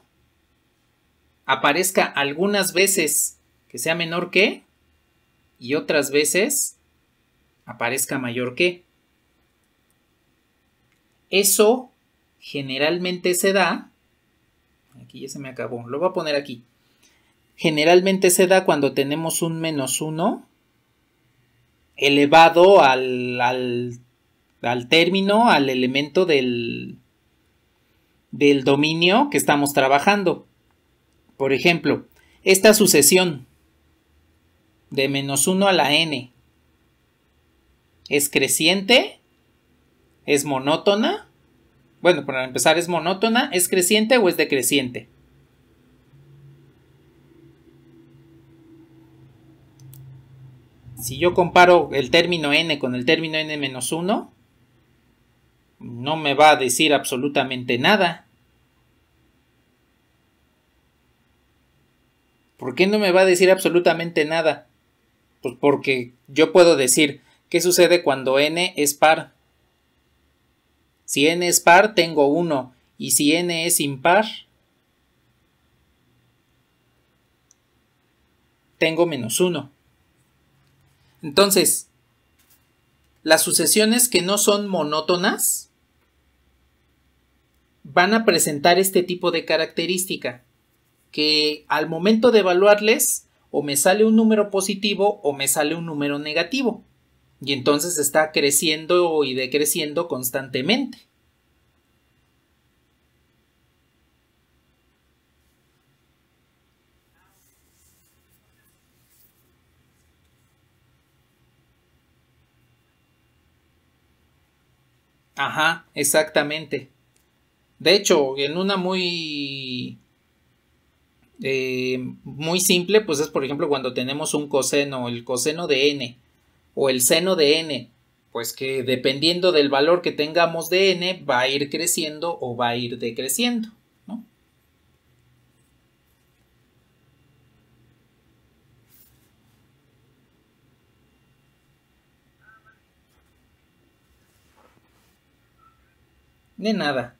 aparezca algunas veces que sea menor que y otras veces aparezca mayor que. Eso generalmente se da. Aquí ya se me acabó. Lo voy a poner aquí generalmente se da cuando tenemos un menos 1 elevado al, al término, al elemento del, del dominio que estamos trabajando. Por ejemplo, esta sucesión de menos 1 a la n es creciente, es monótona. Bueno, para empezar, ¿es monótona? ¿Es creciente o es decreciente? si yo comparo el término n con el término n menos 1, no me va a decir absolutamente nada. ¿Por qué no me va a decir absolutamente nada? Pues porque yo puedo decir, ¿qué sucede cuando n es par? Si n es par, tengo 1. Y si n es impar, tengo menos 1. Entonces, las sucesiones que no son monótonas van a presentar este tipo de característica, que al momento de evaluarles o me sale un número positivo o me sale un número negativo, y entonces está creciendo y decreciendo constantemente. Ajá, exactamente. De hecho, en una muy... Eh, muy simple, pues es por ejemplo cuando tenemos un coseno, el coseno de n o el seno de n, pues que dependiendo del valor que tengamos de n va a ir creciendo o va a ir decreciendo. De nada.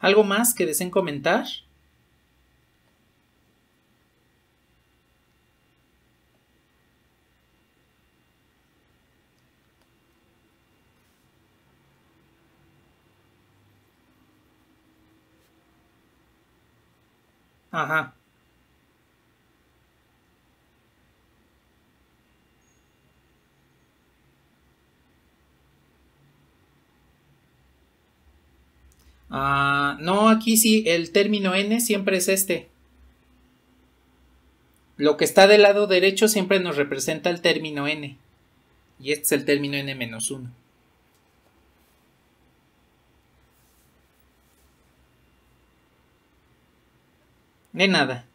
¿Algo más que deseen comentar? Ajá. Ah, no, aquí sí, el término n siempre es este. Lo que está del lado derecho siempre nos representa el término n. Y este es el término n-1. De nada.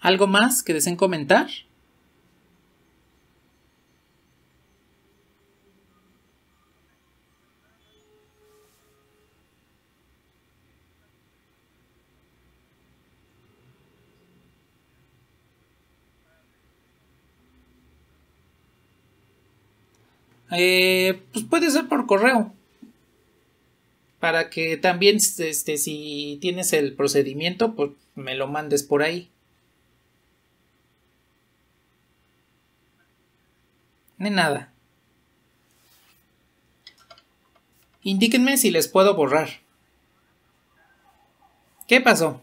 ¿Algo más que deseen comentar? Eh, pues puede ser por correo. Para que también, este, si tienes el procedimiento, pues me lo mandes por ahí. Ni nada. Indíquenme si les puedo borrar. ¿Qué pasó?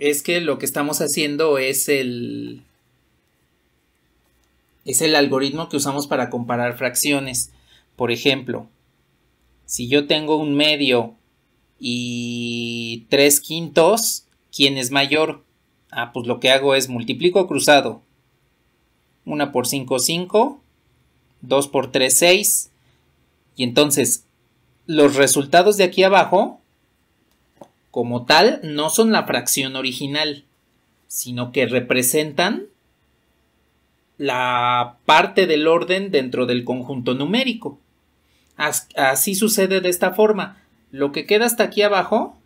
es que lo que estamos haciendo es el... Es el algoritmo que usamos para comparar fracciones. Por ejemplo, si yo tengo un medio y tres quintos, ¿quién es mayor? Ah, pues lo que hago es multiplico cruzado. Una por 5, 5. 2 por 3, 6. Y entonces, los resultados de aquí abajo como tal, no son la fracción original, sino que representan la parte del orden dentro del conjunto numérico. Así sucede de esta forma. Lo que queda hasta aquí abajo,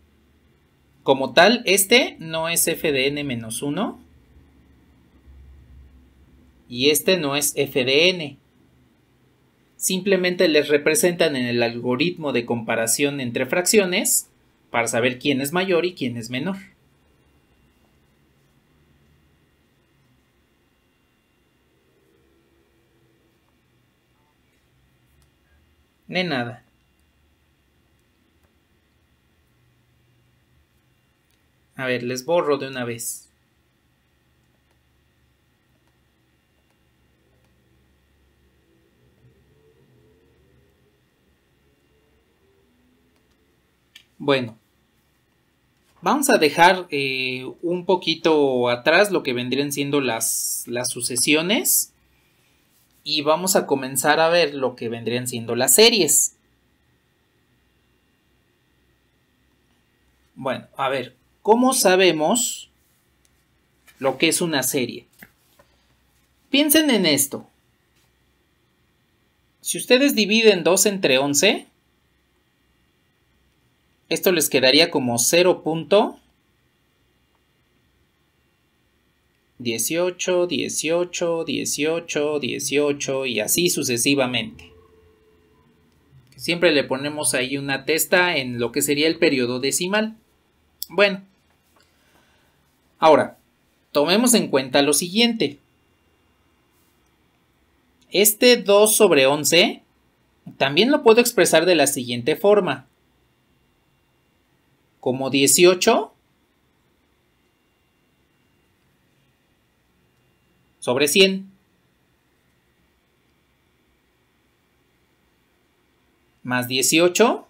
como tal, este no es f de n-1 y este no es f de n. Simplemente les representan en el algoritmo de comparación entre fracciones para saber quién es mayor y quién es menor. De nada. A ver, les borro de una vez. Bueno, Vamos a dejar eh, un poquito atrás lo que vendrían siendo las, las sucesiones y vamos a comenzar a ver lo que vendrían siendo las series. Bueno, a ver, ¿cómo sabemos lo que es una serie? Piensen en esto. Si ustedes dividen 2 entre 11, esto les quedaría como 0.18, 18, 18, 18 y así sucesivamente. Siempre le ponemos ahí una testa en lo que sería el periodo decimal. Bueno, ahora, tomemos en cuenta lo siguiente. Este 2 sobre 11 también lo puedo expresar de la siguiente forma como 18 sobre 100. Más 18.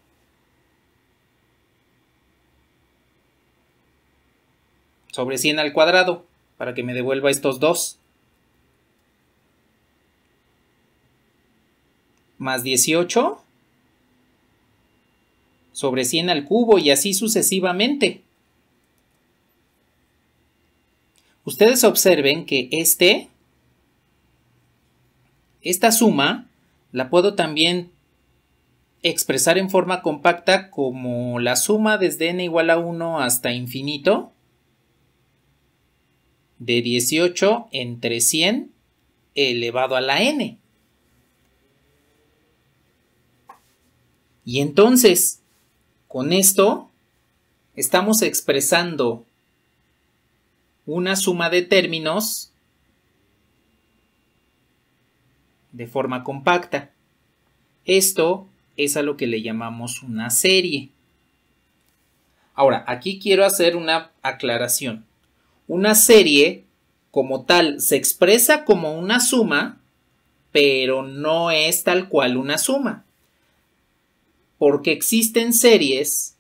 Sobre 100 al cuadrado, para que me devuelva estos dos. Más 18 sobre 100 al cubo y así sucesivamente. Ustedes observen que este, esta suma la puedo también expresar en forma compacta como la suma desde n igual a 1 hasta infinito de 18 entre 100 elevado a la n. Y entonces, con esto estamos expresando una suma de términos de forma compacta. Esto es a lo que le llamamos una serie. Ahora, aquí quiero hacer una aclaración. Una serie como tal se expresa como una suma, pero no es tal cual una suma porque existen series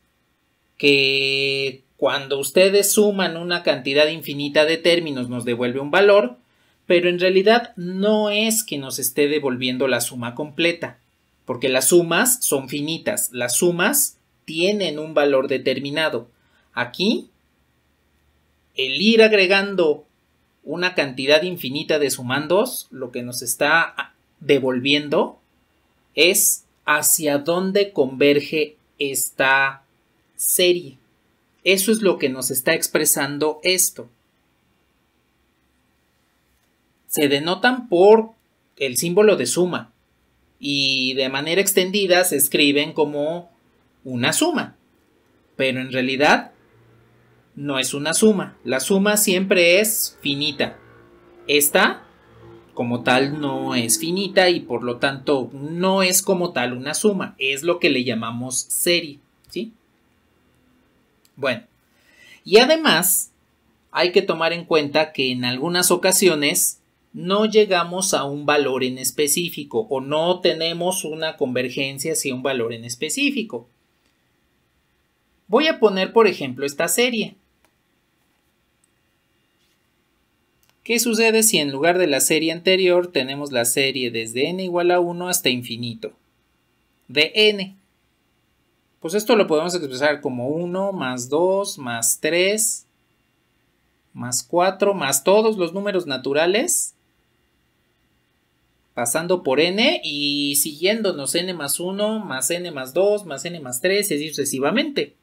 que cuando ustedes suman una cantidad infinita de términos nos devuelve un valor, pero en realidad no es que nos esté devolviendo la suma completa, porque las sumas son finitas, las sumas tienen un valor determinado. Aquí, el ir agregando una cantidad infinita de sumandos, lo que nos está devolviendo es hacia dónde converge esta serie. Eso es lo que nos está expresando esto. Se denotan por el símbolo de suma y de manera extendida se escriben como una suma. Pero en realidad no es una suma. La suma siempre es finita. Esta como tal no es finita y por lo tanto no es como tal una suma, es lo que le llamamos serie, ¿sí? Bueno, y además hay que tomar en cuenta que en algunas ocasiones no llegamos a un valor en específico o no tenemos una convergencia hacia un valor en específico. Voy a poner, por ejemplo, esta serie. ¿Qué sucede si en lugar de la serie anterior tenemos la serie desde n igual a 1 hasta infinito? De n. Pues esto lo podemos expresar como 1 más 2 más 3 más 4 más todos los números naturales pasando por n y siguiéndonos n más 1 más n más 2 más n más 3 y así sucesivamente.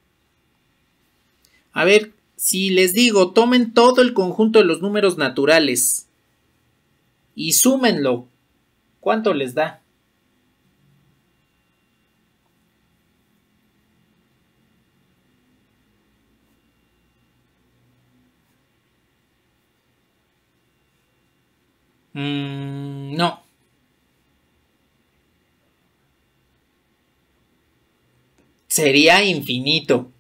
A ver, si les digo, tomen todo el conjunto de los números naturales y súmenlo, ¿cuánto les da? Mm, no. Sería infinito.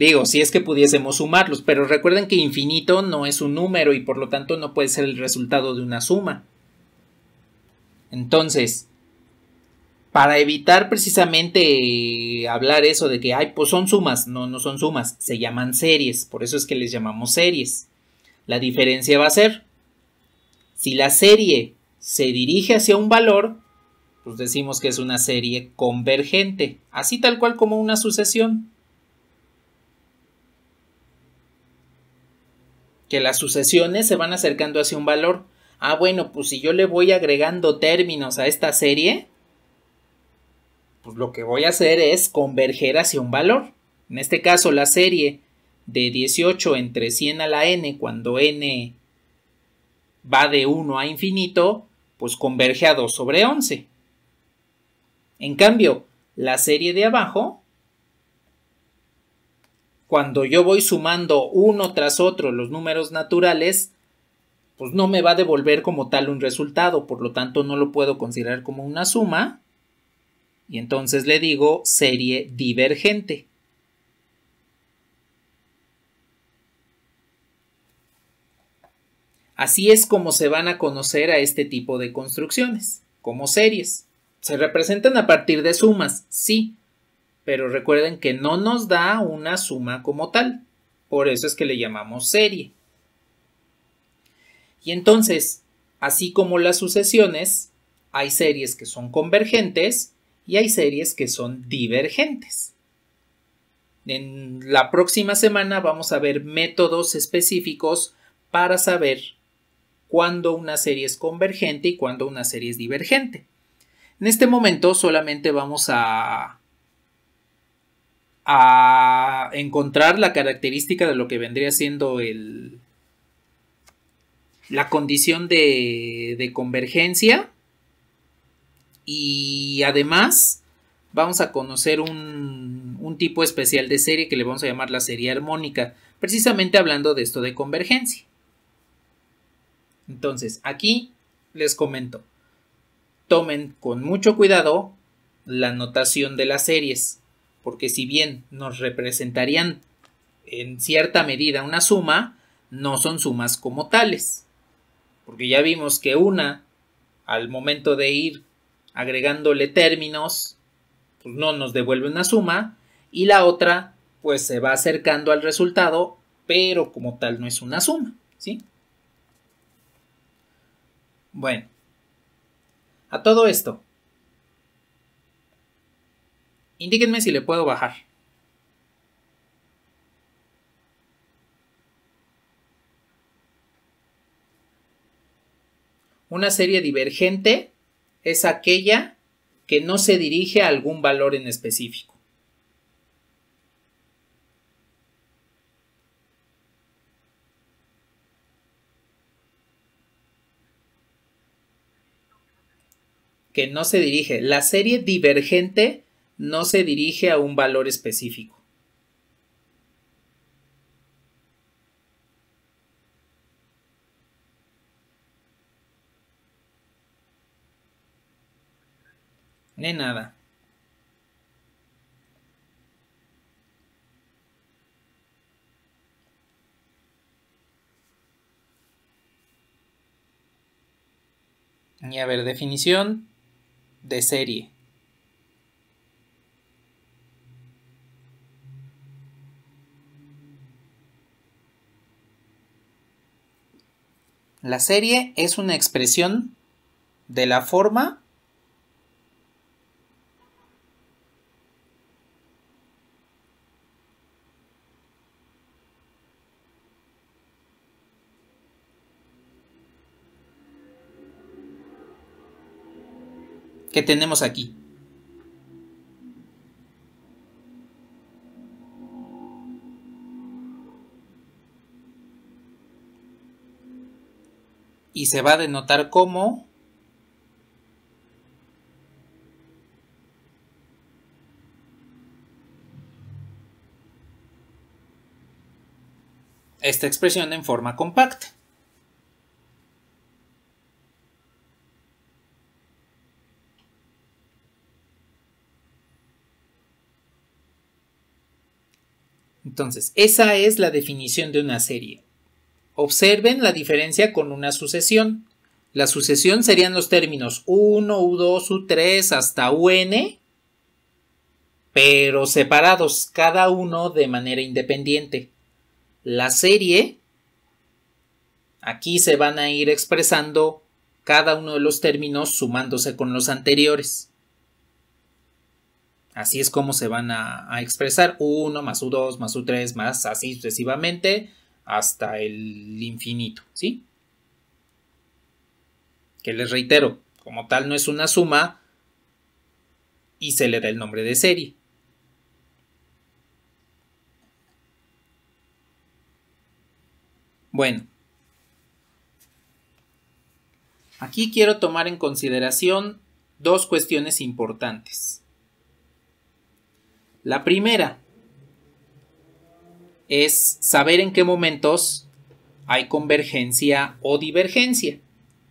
Digo, si es que pudiésemos sumarlos, pero recuerden que infinito no es un número y por lo tanto no puede ser el resultado de una suma. Entonces, para evitar precisamente hablar eso de que, ay, pues son sumas, no, no son sumas, se llaman series, por eso es que les llamamos series. La diferencia va a ser, si la serie se dirige hacia un valor, pues decimos que es una serie convergente, así tal cual como una sucesión. que las sucesiones se van acercando hacia un valor. Ah, bueno, pues si yo le voy agregando términos a esta serie, pues lo que voy a hacer es converger hacia un valor. En este caso, la serie de 18 entre 100 a la n, cuando n va de 1 a infinito, pues converge a 2 sobre 11. En cambio, la serie de abajo cuando yo voy sumando uno tras otro los números naturales, pues no me va a devolver como tal un resultado, por lo tanto no lo puedo considerar como una suma, y entonces le digo serie divergente. Así es como se van a conocer a este tipo de construcciones, como series. Se representan a partir de sumas, sí, pero recuerden que no nos da una suma como tal, por eso es que le llamamos serie. Y entonces, así como las sucesiones, hay series que son convergentes y hay series que son divergentes. En la próxima semana vamos a ver métodos específicos para saber cuándo una serie es convergente y cuándo una serie es divergente. En este momento solamente vamos a a encontrar la característica de lo que vendría siendo el, la condición de, convergencia y además vamos a conocer un, un, tipo especial de serie que le vamos a llamar la serie armónica, precisamente hablando de esto de convergencia. Entonces, aquí les comento, tomen con mucho cuidado la notación de las series porque si bien nos representarían en cierta medida una suma, no son sumas como tales, porque ya vimos que una, al momento de ir agregándole términos, pues no nos devuelve una suma, y la otra, pues se va acercando al resultado, pero como tal no es una suma, ¿sí? Bueno, a todo esto, Indíquenme si le puedo bajar. Una serie divergente es aquella que no se dirige a algún valor en específico. Que no se dirige. La serie divergente no se dirige a un valor específico. Ni nada. Ni a ver, definición de serie. La serie es una expresión de la forma que tenemos aquí. y se va a denotar como esta expresión en forma compacta. Entonces, esa es la definición de una serie. Observen la diferencia con una sucesión. La sucesión serían los términos 1, U2, U3 hasta UN, pero separados cada uno de manera independiente. La serie, aquí se van a ir expresando cada uno de los términos sumándose con los anteriores. Así es como se van a, expresar U1 más U2 más U3 más así sucesivamente hasta el infinito, ¿sí? Que les reitero, como tal no es una suma y se le da el nombre de serie. Bueno, aquí quiero tomar en consideración dos cuestiones importantes. La primera, es saber en qué momentos hay convergencia o divergencia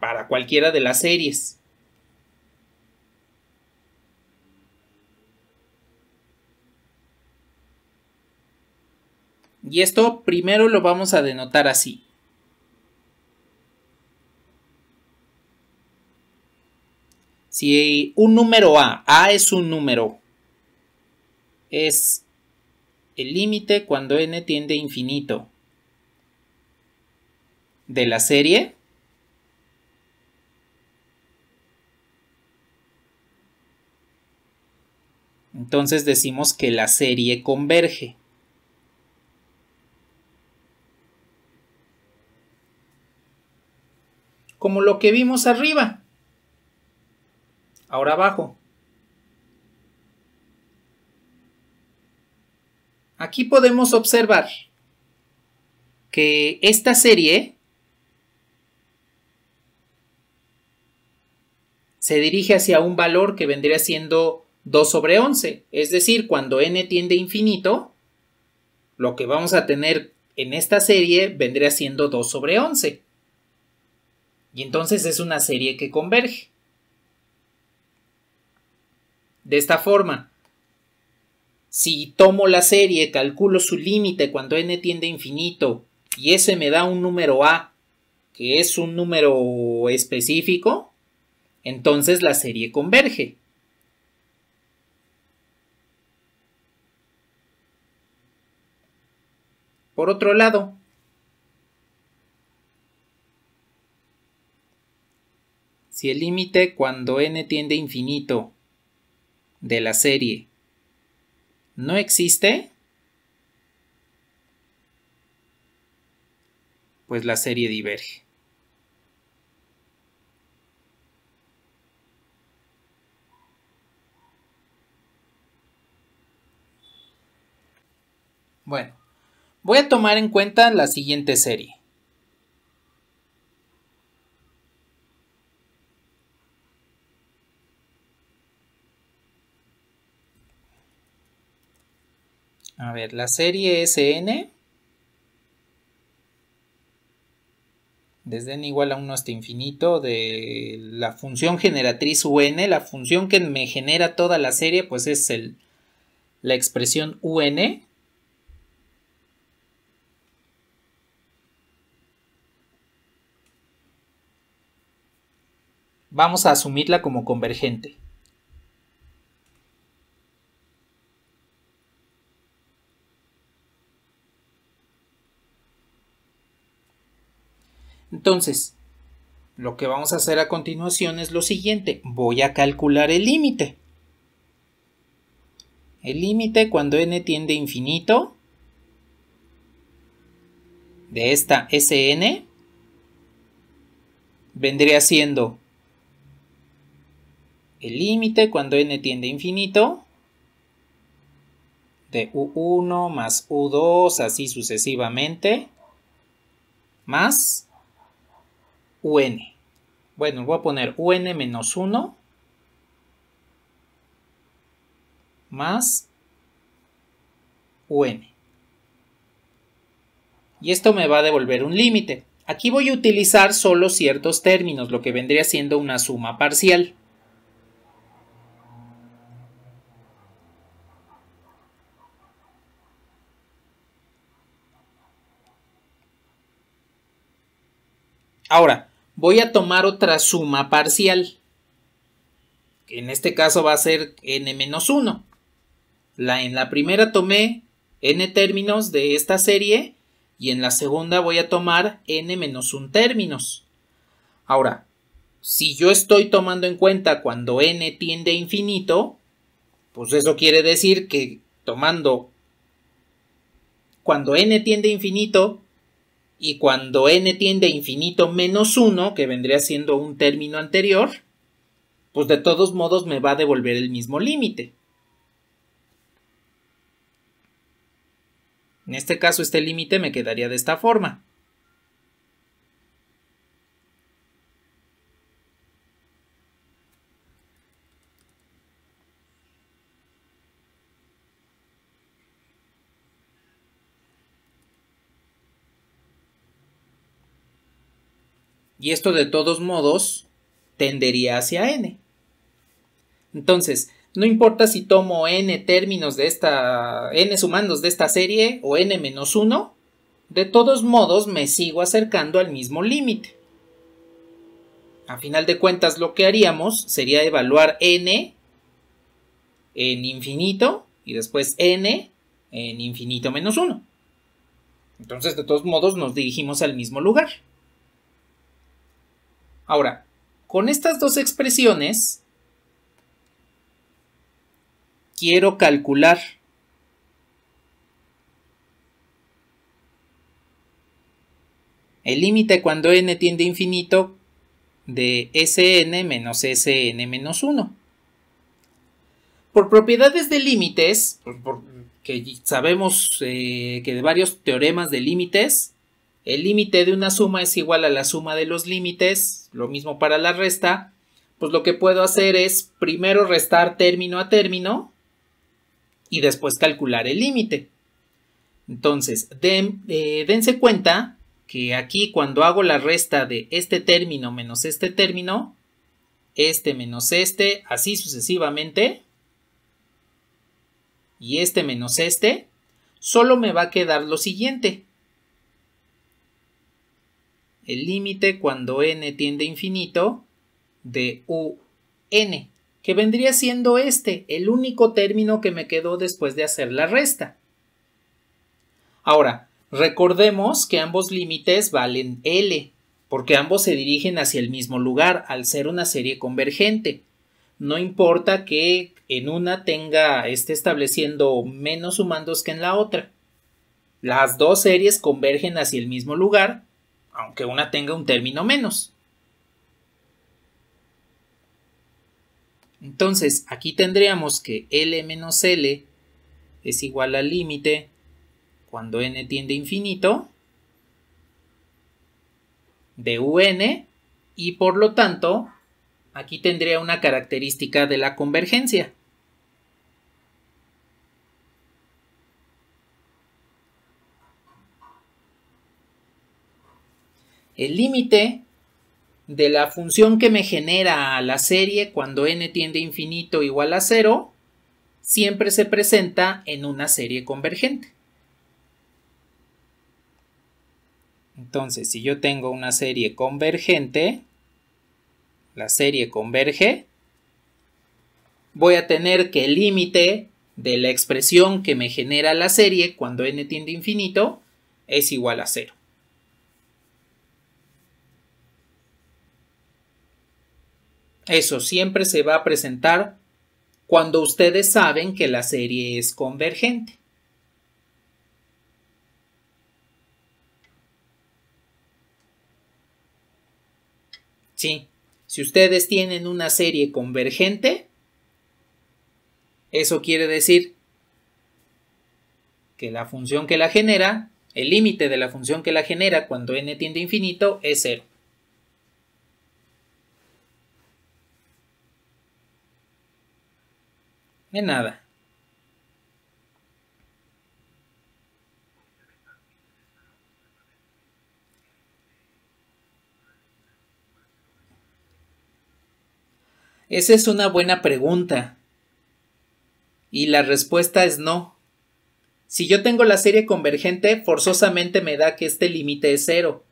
para cualquiera de las series. Y esto primero lo vamos a denotar así. Si un número A, A es un número, es el límite cuando n tiende a infinito de la serie Entonces decimos que la serie converge. Como lo que vimos arriba. Ahora abajo. aquí podemos observar que esta serie se dirige hacia un valor que vendría siendo 2 sobre 11. Es decir, cuando n tiende a infinito, lo que vamos a tener en esta serie vendría siendo 2 sobre 11. Y entonces es una serie que converge. De esta forma, si tomo la serie, calculo su límite cuando n tiende a infinito y ese me da un número a, que es un número específico, entonces la serie converge. Por otro lado, si el límite cuando n tiende a infinito de la serie no existe, pues la serie diverge. Bueno, voy a tomar en cuenta la siguiente serie. A ver, la serie Sn e desde n igual a 1 hasta infinito de la función generatriz un, la función que me genera toda la serie, pues es la expresión un. Vamos a asumirla como convergente. Entonces, lo que vamos a hacer a continuación es lo siguiente. Voy a calcular el límite. El límite cuando n tiende a infinito de esta Sn vendría siendo el límite cuando n tiende a infinito de u1 más u2 así sucesivamente más un. Bueno, voy a poner un menos 1 más un. Y esto me va a devolver un límite. Aquí voy a utilizar solo ciertos términos, lo que vendría siendo una suma parcial. Ahora, voy a tomar otra suma parcial. ...que En este caso va a ser n-1. La, en la primera tomé n términos de esta serie y en la segunda voy a tomar n-1 términos. Ahora, si yo estoy tomando en cuenta cuando n tiende a infinito, pues eso quiere decir que tomando cuando n tiende a infinito, y cuando n tiende a infinito menos 1, que vendría siendo un término anterior, pues de todos modos me va a devolver el mismo límite. En este caso este límite me quedaría de esta forma. Y esto de todos modos tendería hacia n. Entonces, no importa si tomo n términos de esta, n sumandos de esta serie o n menos 1, de todos modos me sigo acercando al mismo límite. A final de cuentas lo que haríamos sería evaluar n en infinito y después n en infinito menos 1. Entonces de todos modos nos dirigimos al mismo lugar. Ahora, con estas dos expresiones, quiero calcular el límite cuando n tiende a infinito de Sn menos Sn menos 1. Por propiedades de límites, que sabemos eh, que de varios teoremas de límites, el límite de una suma es igual a la suma de los límites, lo mismo para la resta. Pues lo que puedo hacer es primero restar término a término y después calcular el límite. Entonces, eh, dense cuenta que aquí cuando hago la resta de este término menos este término, este menos este, así sucesivamente, y este menos este, solo me va a quedar lo siguiente el límite cuando n tiende a infinito de un, que vendría siendo este, el único término que me quedó después de hacer la resta. Ahora, recordemos que ambos límites valen L, porque ambos se dirigen hacia el mismo lugar al ser una serie convergente. No importa que en una tenga, esté estableciendo menos sumandos que en la otra. Las dos series convergen hacia el mismo lugar aunque una tenga un término menos. Entonces, aquí tendríamos que L menos L es igual al límite cuando n tiende a infinito de un y por lo tanto aquí tendría una característica de la convergencia. el límite de la función que me genera la serie cuando n tiende a infinito igual a 0 siempre se presenta en una serie convergente. Entonces, si yo tengo una serie convergente, la serie converge, voy a tener que el límite de la expresión que me genera la serie cuando n tiende a infinito es igual a cero. Eso siempre se va a presentar cuando ustedes saben que la serie es convergente. Sí, si ustedes tienen una serie convergente, eso quiere decir que la función que la genera, el límite de la función que la genera cuando n tiende a infinito es cero. De nada. Esa es una buena pregunta. Y la respuesta es no. Si yo tengo la serie convergente, forzosamente me da que este límite es cero.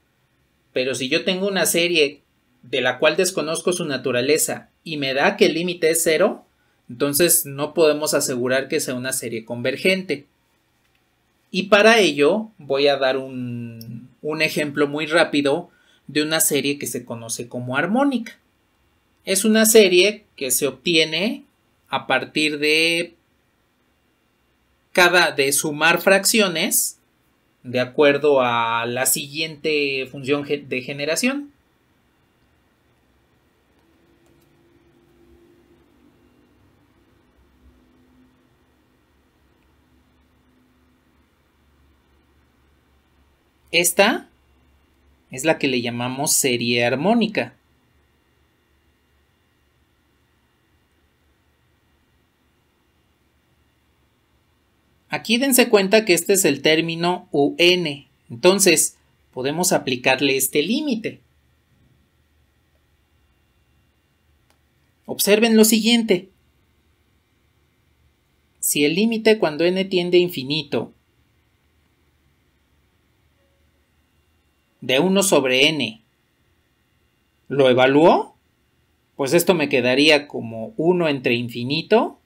Pero si yo tengo una serie de la cual desconozco su naturaleza y me da que el límite es cero, entonces no podemos asegurar que sea una serie convergente. Y para ello voy a dar un, ejemplo muy rápido de una serie que se conoce como armónica. Es una serie que se obtiene a partir de cada de sumar fracciones de acuerdo a la siguiente función de generación. Esta es la que le llamamos serie armónica. Aquí dense cuenta que este es el término UN, entonces podemos aplicarle este límite. Observen lo siguiente. Si el límite cuando n tiende a infinito de 1 sobre n. ¿Lo evaluó? Pues esto me quedaría como 1 entre infinito.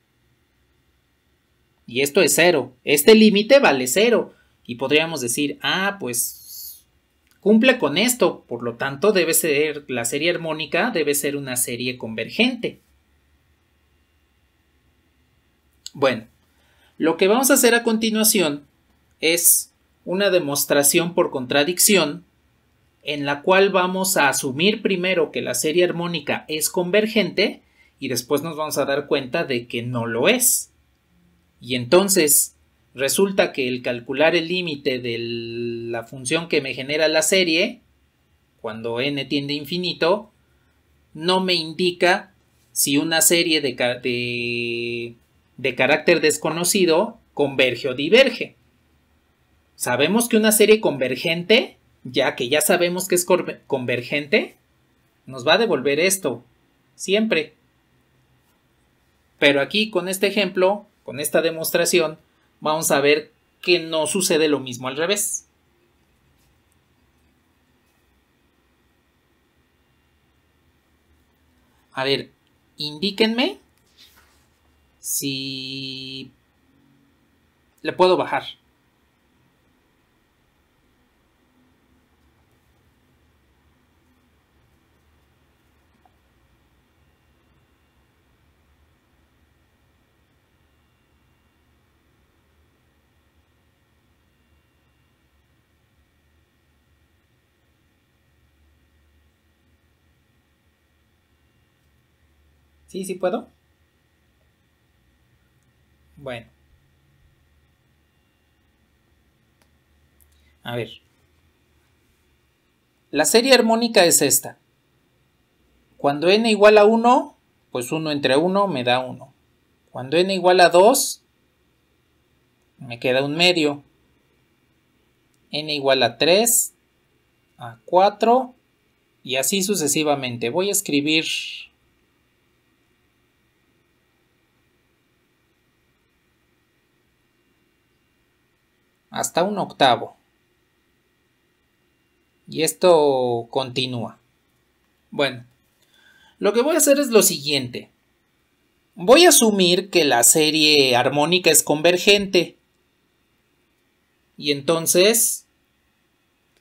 Y esto es 0. Este límite vale 0. Y podríamos decir, ah, pues cumple con esto. Por lo tanto, debe ser la serie armónica, debe ser una serie convergente. Bueno, lo que vamos a hacer a continuación es una demostración por contradicción en la cual vamos a asumir primero que la serie armónica es convergente y después nos vamos a dar cuenta de que no lo es. Y entonces resulta que el calcular el límite de la función que me genera la serie, cuando n tiende a infinito, no me indica si una serie de, de, de carácter desconocido converge o diverge. Sabemos que una serie convergente ya que ya sabemos que es convergente, nos va a devolver esto, siempre. Pero aquí con este ejemplo, con esta demostración, vamos a ver que no sucede lo mismo al revés. A ver, indíquenme si le puedo bajar. ¿Sí, sí puedo? Bueno. A ver. La serie armónica es esta. Cuando n igual a 1, pues 1 entre 1 me da 1. Cuando n igual a 2, me queda un medio. n igual a 3, a 4 y así sucesivamente. Voy a escribir hasta un octavo. Y esto continúa. Bueno, lo que voy a hacer es lo siguiente. Voy a asumir que la serie armónica es convergente. Y entonces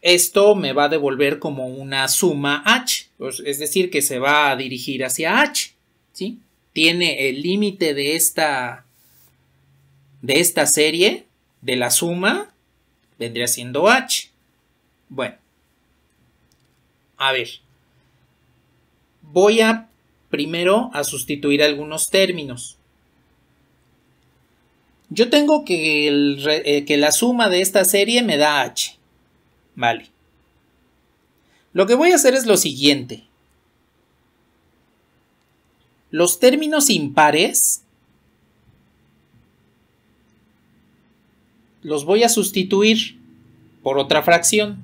esto me va a devolver como una suma h, pues, es decir, que se va a dirigir hacia h, ¿sí? Tiene el límite de esta de esta serie de la suma vendría siendo h. Bueno, a ver, voy a primero a sustituir algunos términos. Yo tengo que, eh, que la suma de esta serie me da h. Vale. Lo que voy a hacer es lo siguiente. Los términos impares los voy a sustituir por otra fracción.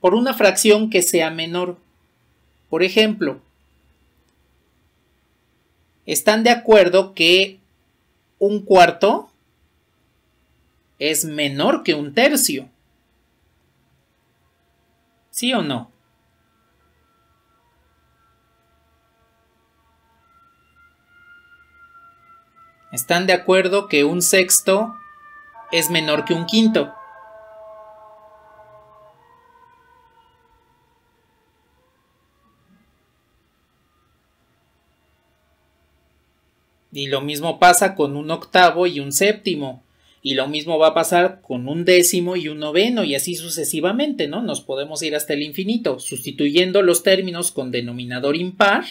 Por una fracción que sea menor. Por ejemplo, están de acuerdo que un cuarto es menor que un tercio. ¿Sí o no? Están de acuerdo que un sexto es menor que un quinto. Y lo mismo pasa con un octavo y un séptimo. Y lo mismo va a pasar con un décimo y un noveno y así sucesivamente, ¿no? Nos podemos ir hasta el infinito, sustituyendo los términos con denominador impar.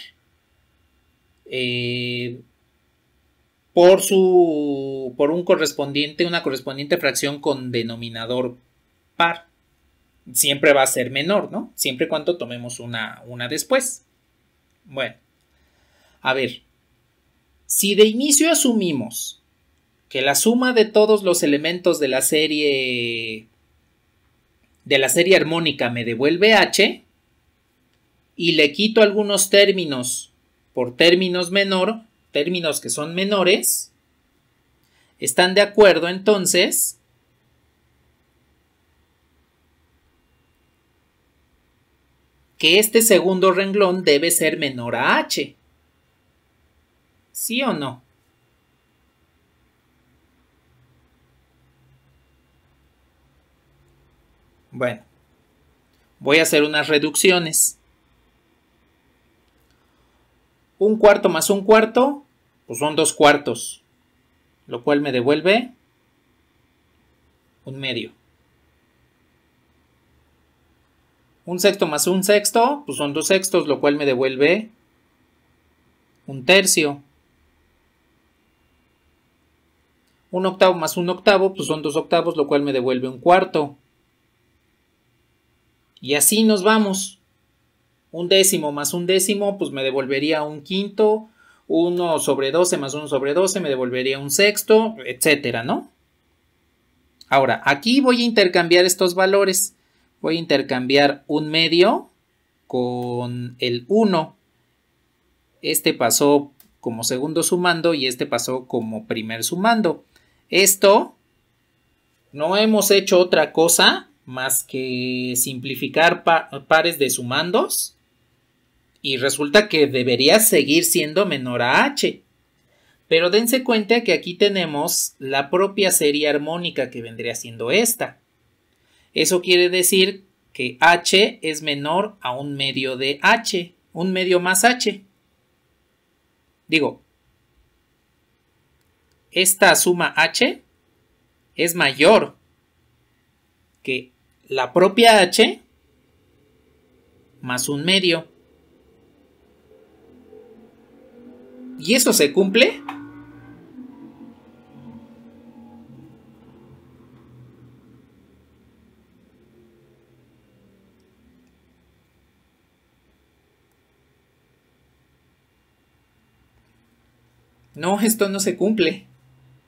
Eh, por su por un correspondiente una correspondiente fracción con denominador par siempre va a ser menor, ¿no? Siempre cuando tomemos una una después. Bueno. A ver. Si de inicio asumimos que la suma de todos los elementos de la serie de la serie armónica me devuelve h y le quito algunos términos por términos menor, términos que son menores, están de acuerdo entonces que este segundo renglón debe ser menor a h. ¿Sí o no? Bueno, voy a hacer unas reducciones. Un cuarto más un cuarto, pues son dos cuartos, lo cual me devuelve un medio. Un sexto más un sexto, pues son dos sextos, lo cual me devuelve un tercio. Un octavo más un octavo, pues son dos octavos, lo cual me devuelve un cuarto. Y así nos vamos un décimo más un décimo, pues me devolvería un quinto, 1 sobre 12 más 1 sobre 12 me devolvería un sexto, etcétera, ¿no? Ahora, aquí voy a intercambiar estos valores. Voy a intercambiar un medio con el 1. Este pasó como segundo sumando y este pasó como primer sumando. Esto no hemos hecho otra cosa más que simplificar pares de sumandos y resulta que debería seguir siendo menor a h. Pero dense cuenta que aquí tenemos la propia serie armónica que vendría siendo esta. Eso quiere decir que h es menor a un medio de h, un medio más h. Digo, esta suma h es mayor que la propia h más un medio. ¿Y eso se cumple? No, esto no se cumple.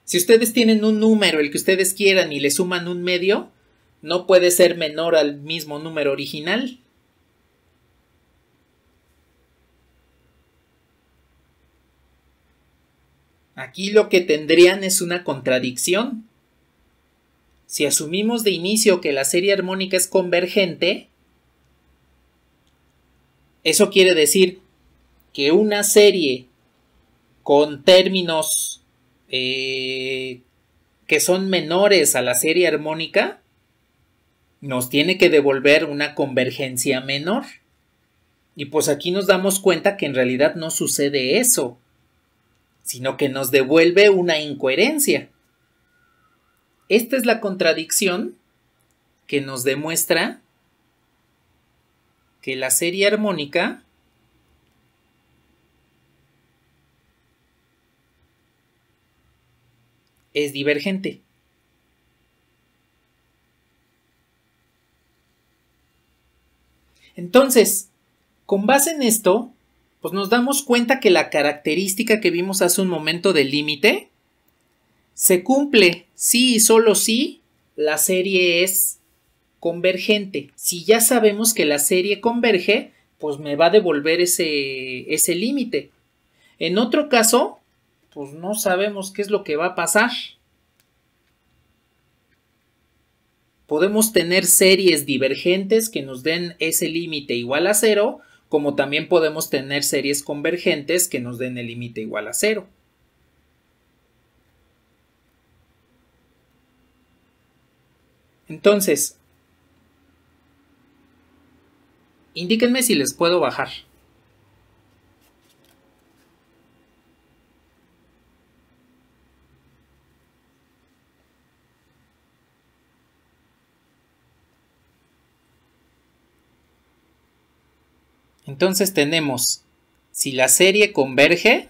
Si ustedes tienen un número, el que ustedes quieran, y le suman un medio, no puede ser menor al mismo número original. Aquí lo que tendrían es una contradicción. Si asumimos de inicio que la serie armónica es convergente, eso quiere decir que una serie con términos eh, que son menores a la serie armónica nos tiene que devolver una convergencia menor. Y pues aquí nos damos cuenta que en realidad no sucede eso sino que nos devuelve una incoherencia. Esta es la contradicción que nos demuestra que la serie armónica es divergente. Entonces, con base en esto, pues nos damos cuenta que la característica que vimos hace un momento del límite se cumple si y solo si la serie es convergente. Si ya sabemos que la serie converge, pues me va a devolver ese, ese límite. En otro caso, pues no sabemos qué es lo que va a pasar. Podemos tener series divergentes que nos den ese límite igual a cero como también podemos tener series convergentes que nos den el límite igual a cero. Entonces, indíquenme si les puedo bajar. Entonces tenemos, si la serie converge,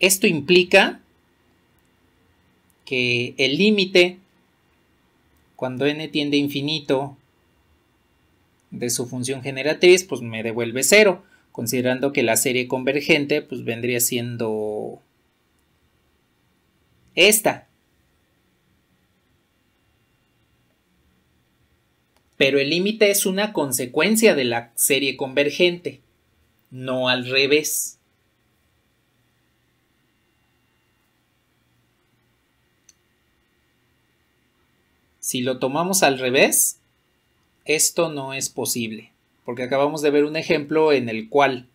esto implica que el límite, cuando n tiende a infinito de su función generatriz, pues me devuelve cero. considerando que la serie convergente pues vendría siendo esta. pero el límite es una consecuencia de la serie convergente, no al revés. Si lo tomamos al revés, esto no es posible, porque acabamos de ver un ejemplo en el cual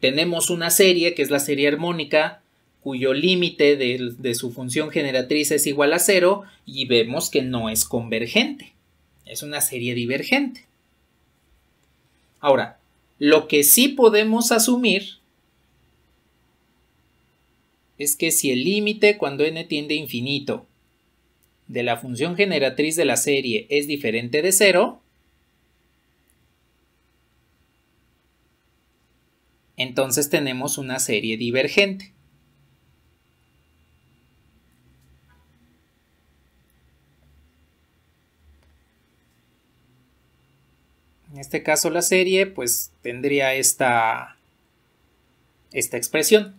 tenemos una serie, que es la serie armónica, cuyo límite de, su función generatriz es igual a cero y vemos que no es convergente, es una serie divergente. Ahora, lo que sí podemos asumir es que si el límite cuando n tiende a infinito de la función generatriz de la serie es diferente de cero, entonces tenemos una serie divergente. este caso la serie, pues tendría esta, esta expresión.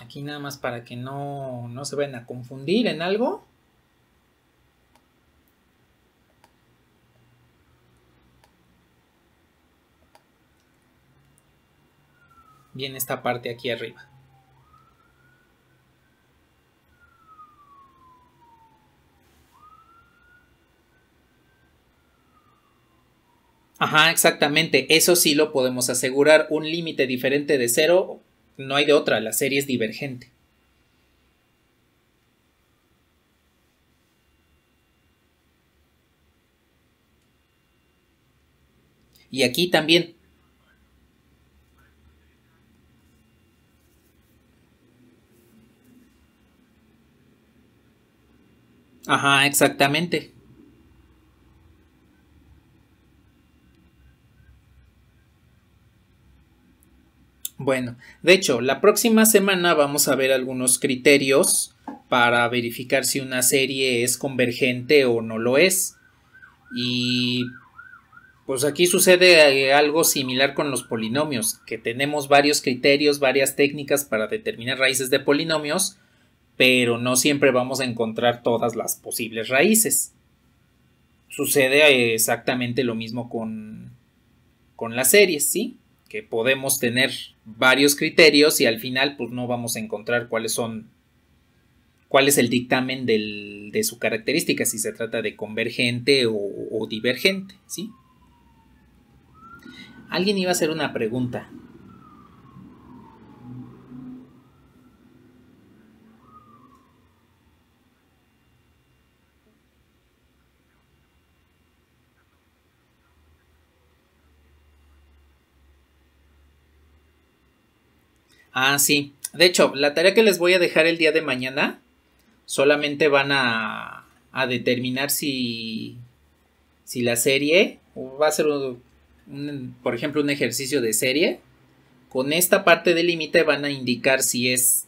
Aquí nada más para que no, se vayan a confundir en algo. Bien, esta parte aquí arriba. Ajá, exactamente. Eso sí lo podemos asegurar. Un límite diferente de cero, no hay de otra. La serie es divergente. Y aquí también. Ajá, exactamente. Bueno, de hecho, la próxima semana vamos a ver algunos criterios para verificar si una serie es convergente o no lo es. Y pues aquí sucede eh, algo similar con los polinomios, que tenemos varios criterios, varias técnicas para determinar raíces de polinomios, pero no siempre vamos a encontrar todas las posibles raíces. Sucede eh, exactamente lo mismo con, las series, ¿sí? que podemos tener varios criterios y al final pues no vamos a encontrar cuáles son cuál es el dictamen de su característica, si se trata de convergente o, divergente, ¿sí? Alguien iba a hacer una pregunta. Ah, sí. De hecho, la tarea que les voy a dejar el día de mañana solamente van a, a determinar si, si la serie va a ser, por ejemplo, un ejercicio de serie. Con esta parte del límite van a indicar si es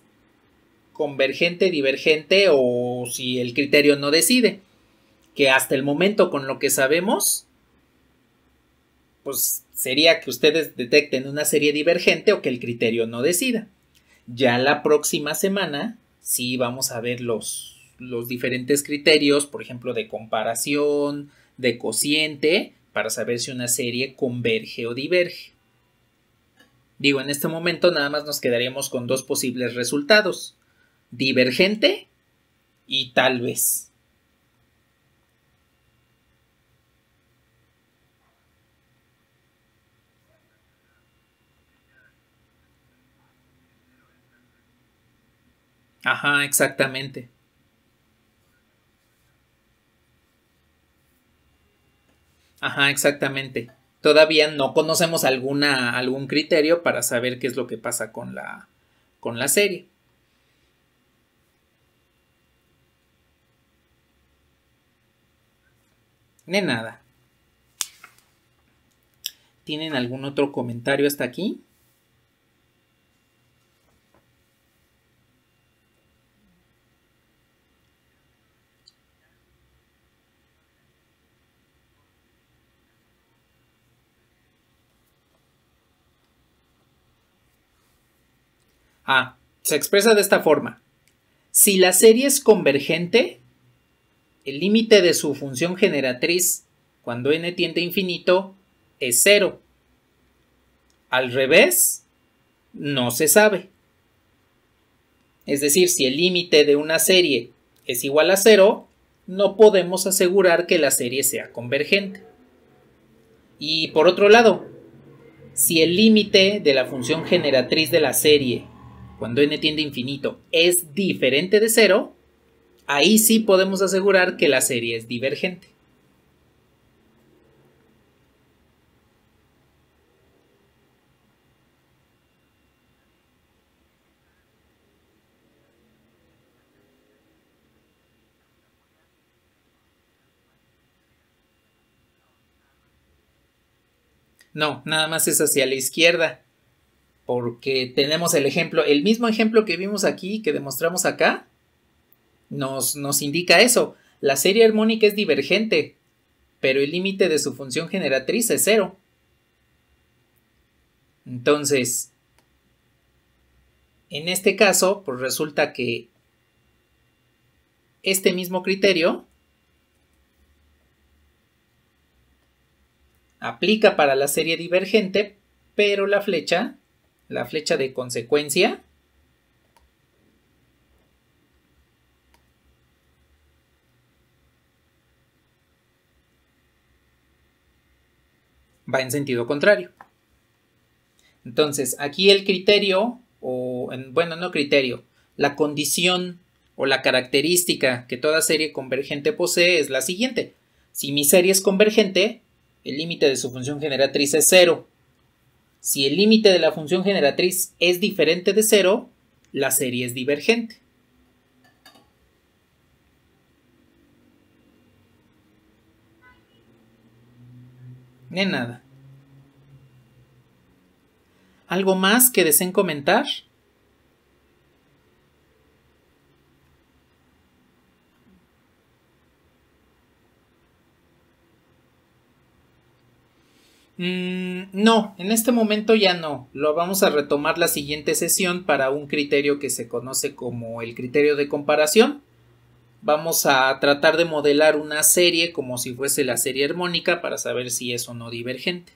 convergente, divergente o si el criterio no decide. Que hasta el momento con lo que sabemos pues sería que ustedes detecten una serie divergente o que el criterio no decida. Ya la próxima semana sí vamos a ver los, diferentes criterios, por ejemplo, de comparación, de cociente, para saber si una serie converge o diverge. Digo, en este momento nada más nos quedaríamos con dos posibles resultados, divergente y tal vez. Ajá, exactamente. Ajá, exactamente. Todavía no conocemos alguna, algún criterio para saber qué es lo que pasa con la, con la serie. Ni nada. ¿Tienen algún otro comentario hasta aquí? Ah, se expresa de esta forma. Si la serie es convergente, el límite de su función generatriz cuando n tiende a infinito es cero. Al revés, no se sabe. Es decir, si el límite de una serie es igual a cero, no podemos asegurar que la serie sea convergente. Y por otro lado, si el límite de la función generatriz de la serie cuando n tiende a infinito, es diferente de cero, ahí sí podemos asegurar que la serie es divergente. No, nada más es hacia la izquierda porque tenemos el ejemplo, el mismo ejemplo que vimos aquí, que demostramos acá, nos, nos indica eso. La serie armónica es divergente, pero el límite de su función generatriz es cero. Entonces, en este caso, pues resulta que este mismo criterio aplica para la serie divergente, pero la flecha la flecha de consecuencia. va en sentido contrario. Entonces, aquí el criterio, o en, bueno, no criterio, la condición o la característica que toda serie convergente posee es la siguiente. Si mi serie es convergente, el límite de su función generatriz es cero. Si el límite de la función generatriz es diferente de cero, la serie es divergente. De nada. ¿Algo más que deseen comentar? Mm, no, en este momento ya no. Lo vamos a retomar la siguiente sesión para un criterio que se conoce como el criterio de comparación. Vamos a tratar de modelar una serie como si fuese la serie armónica para saber si es o no divergente.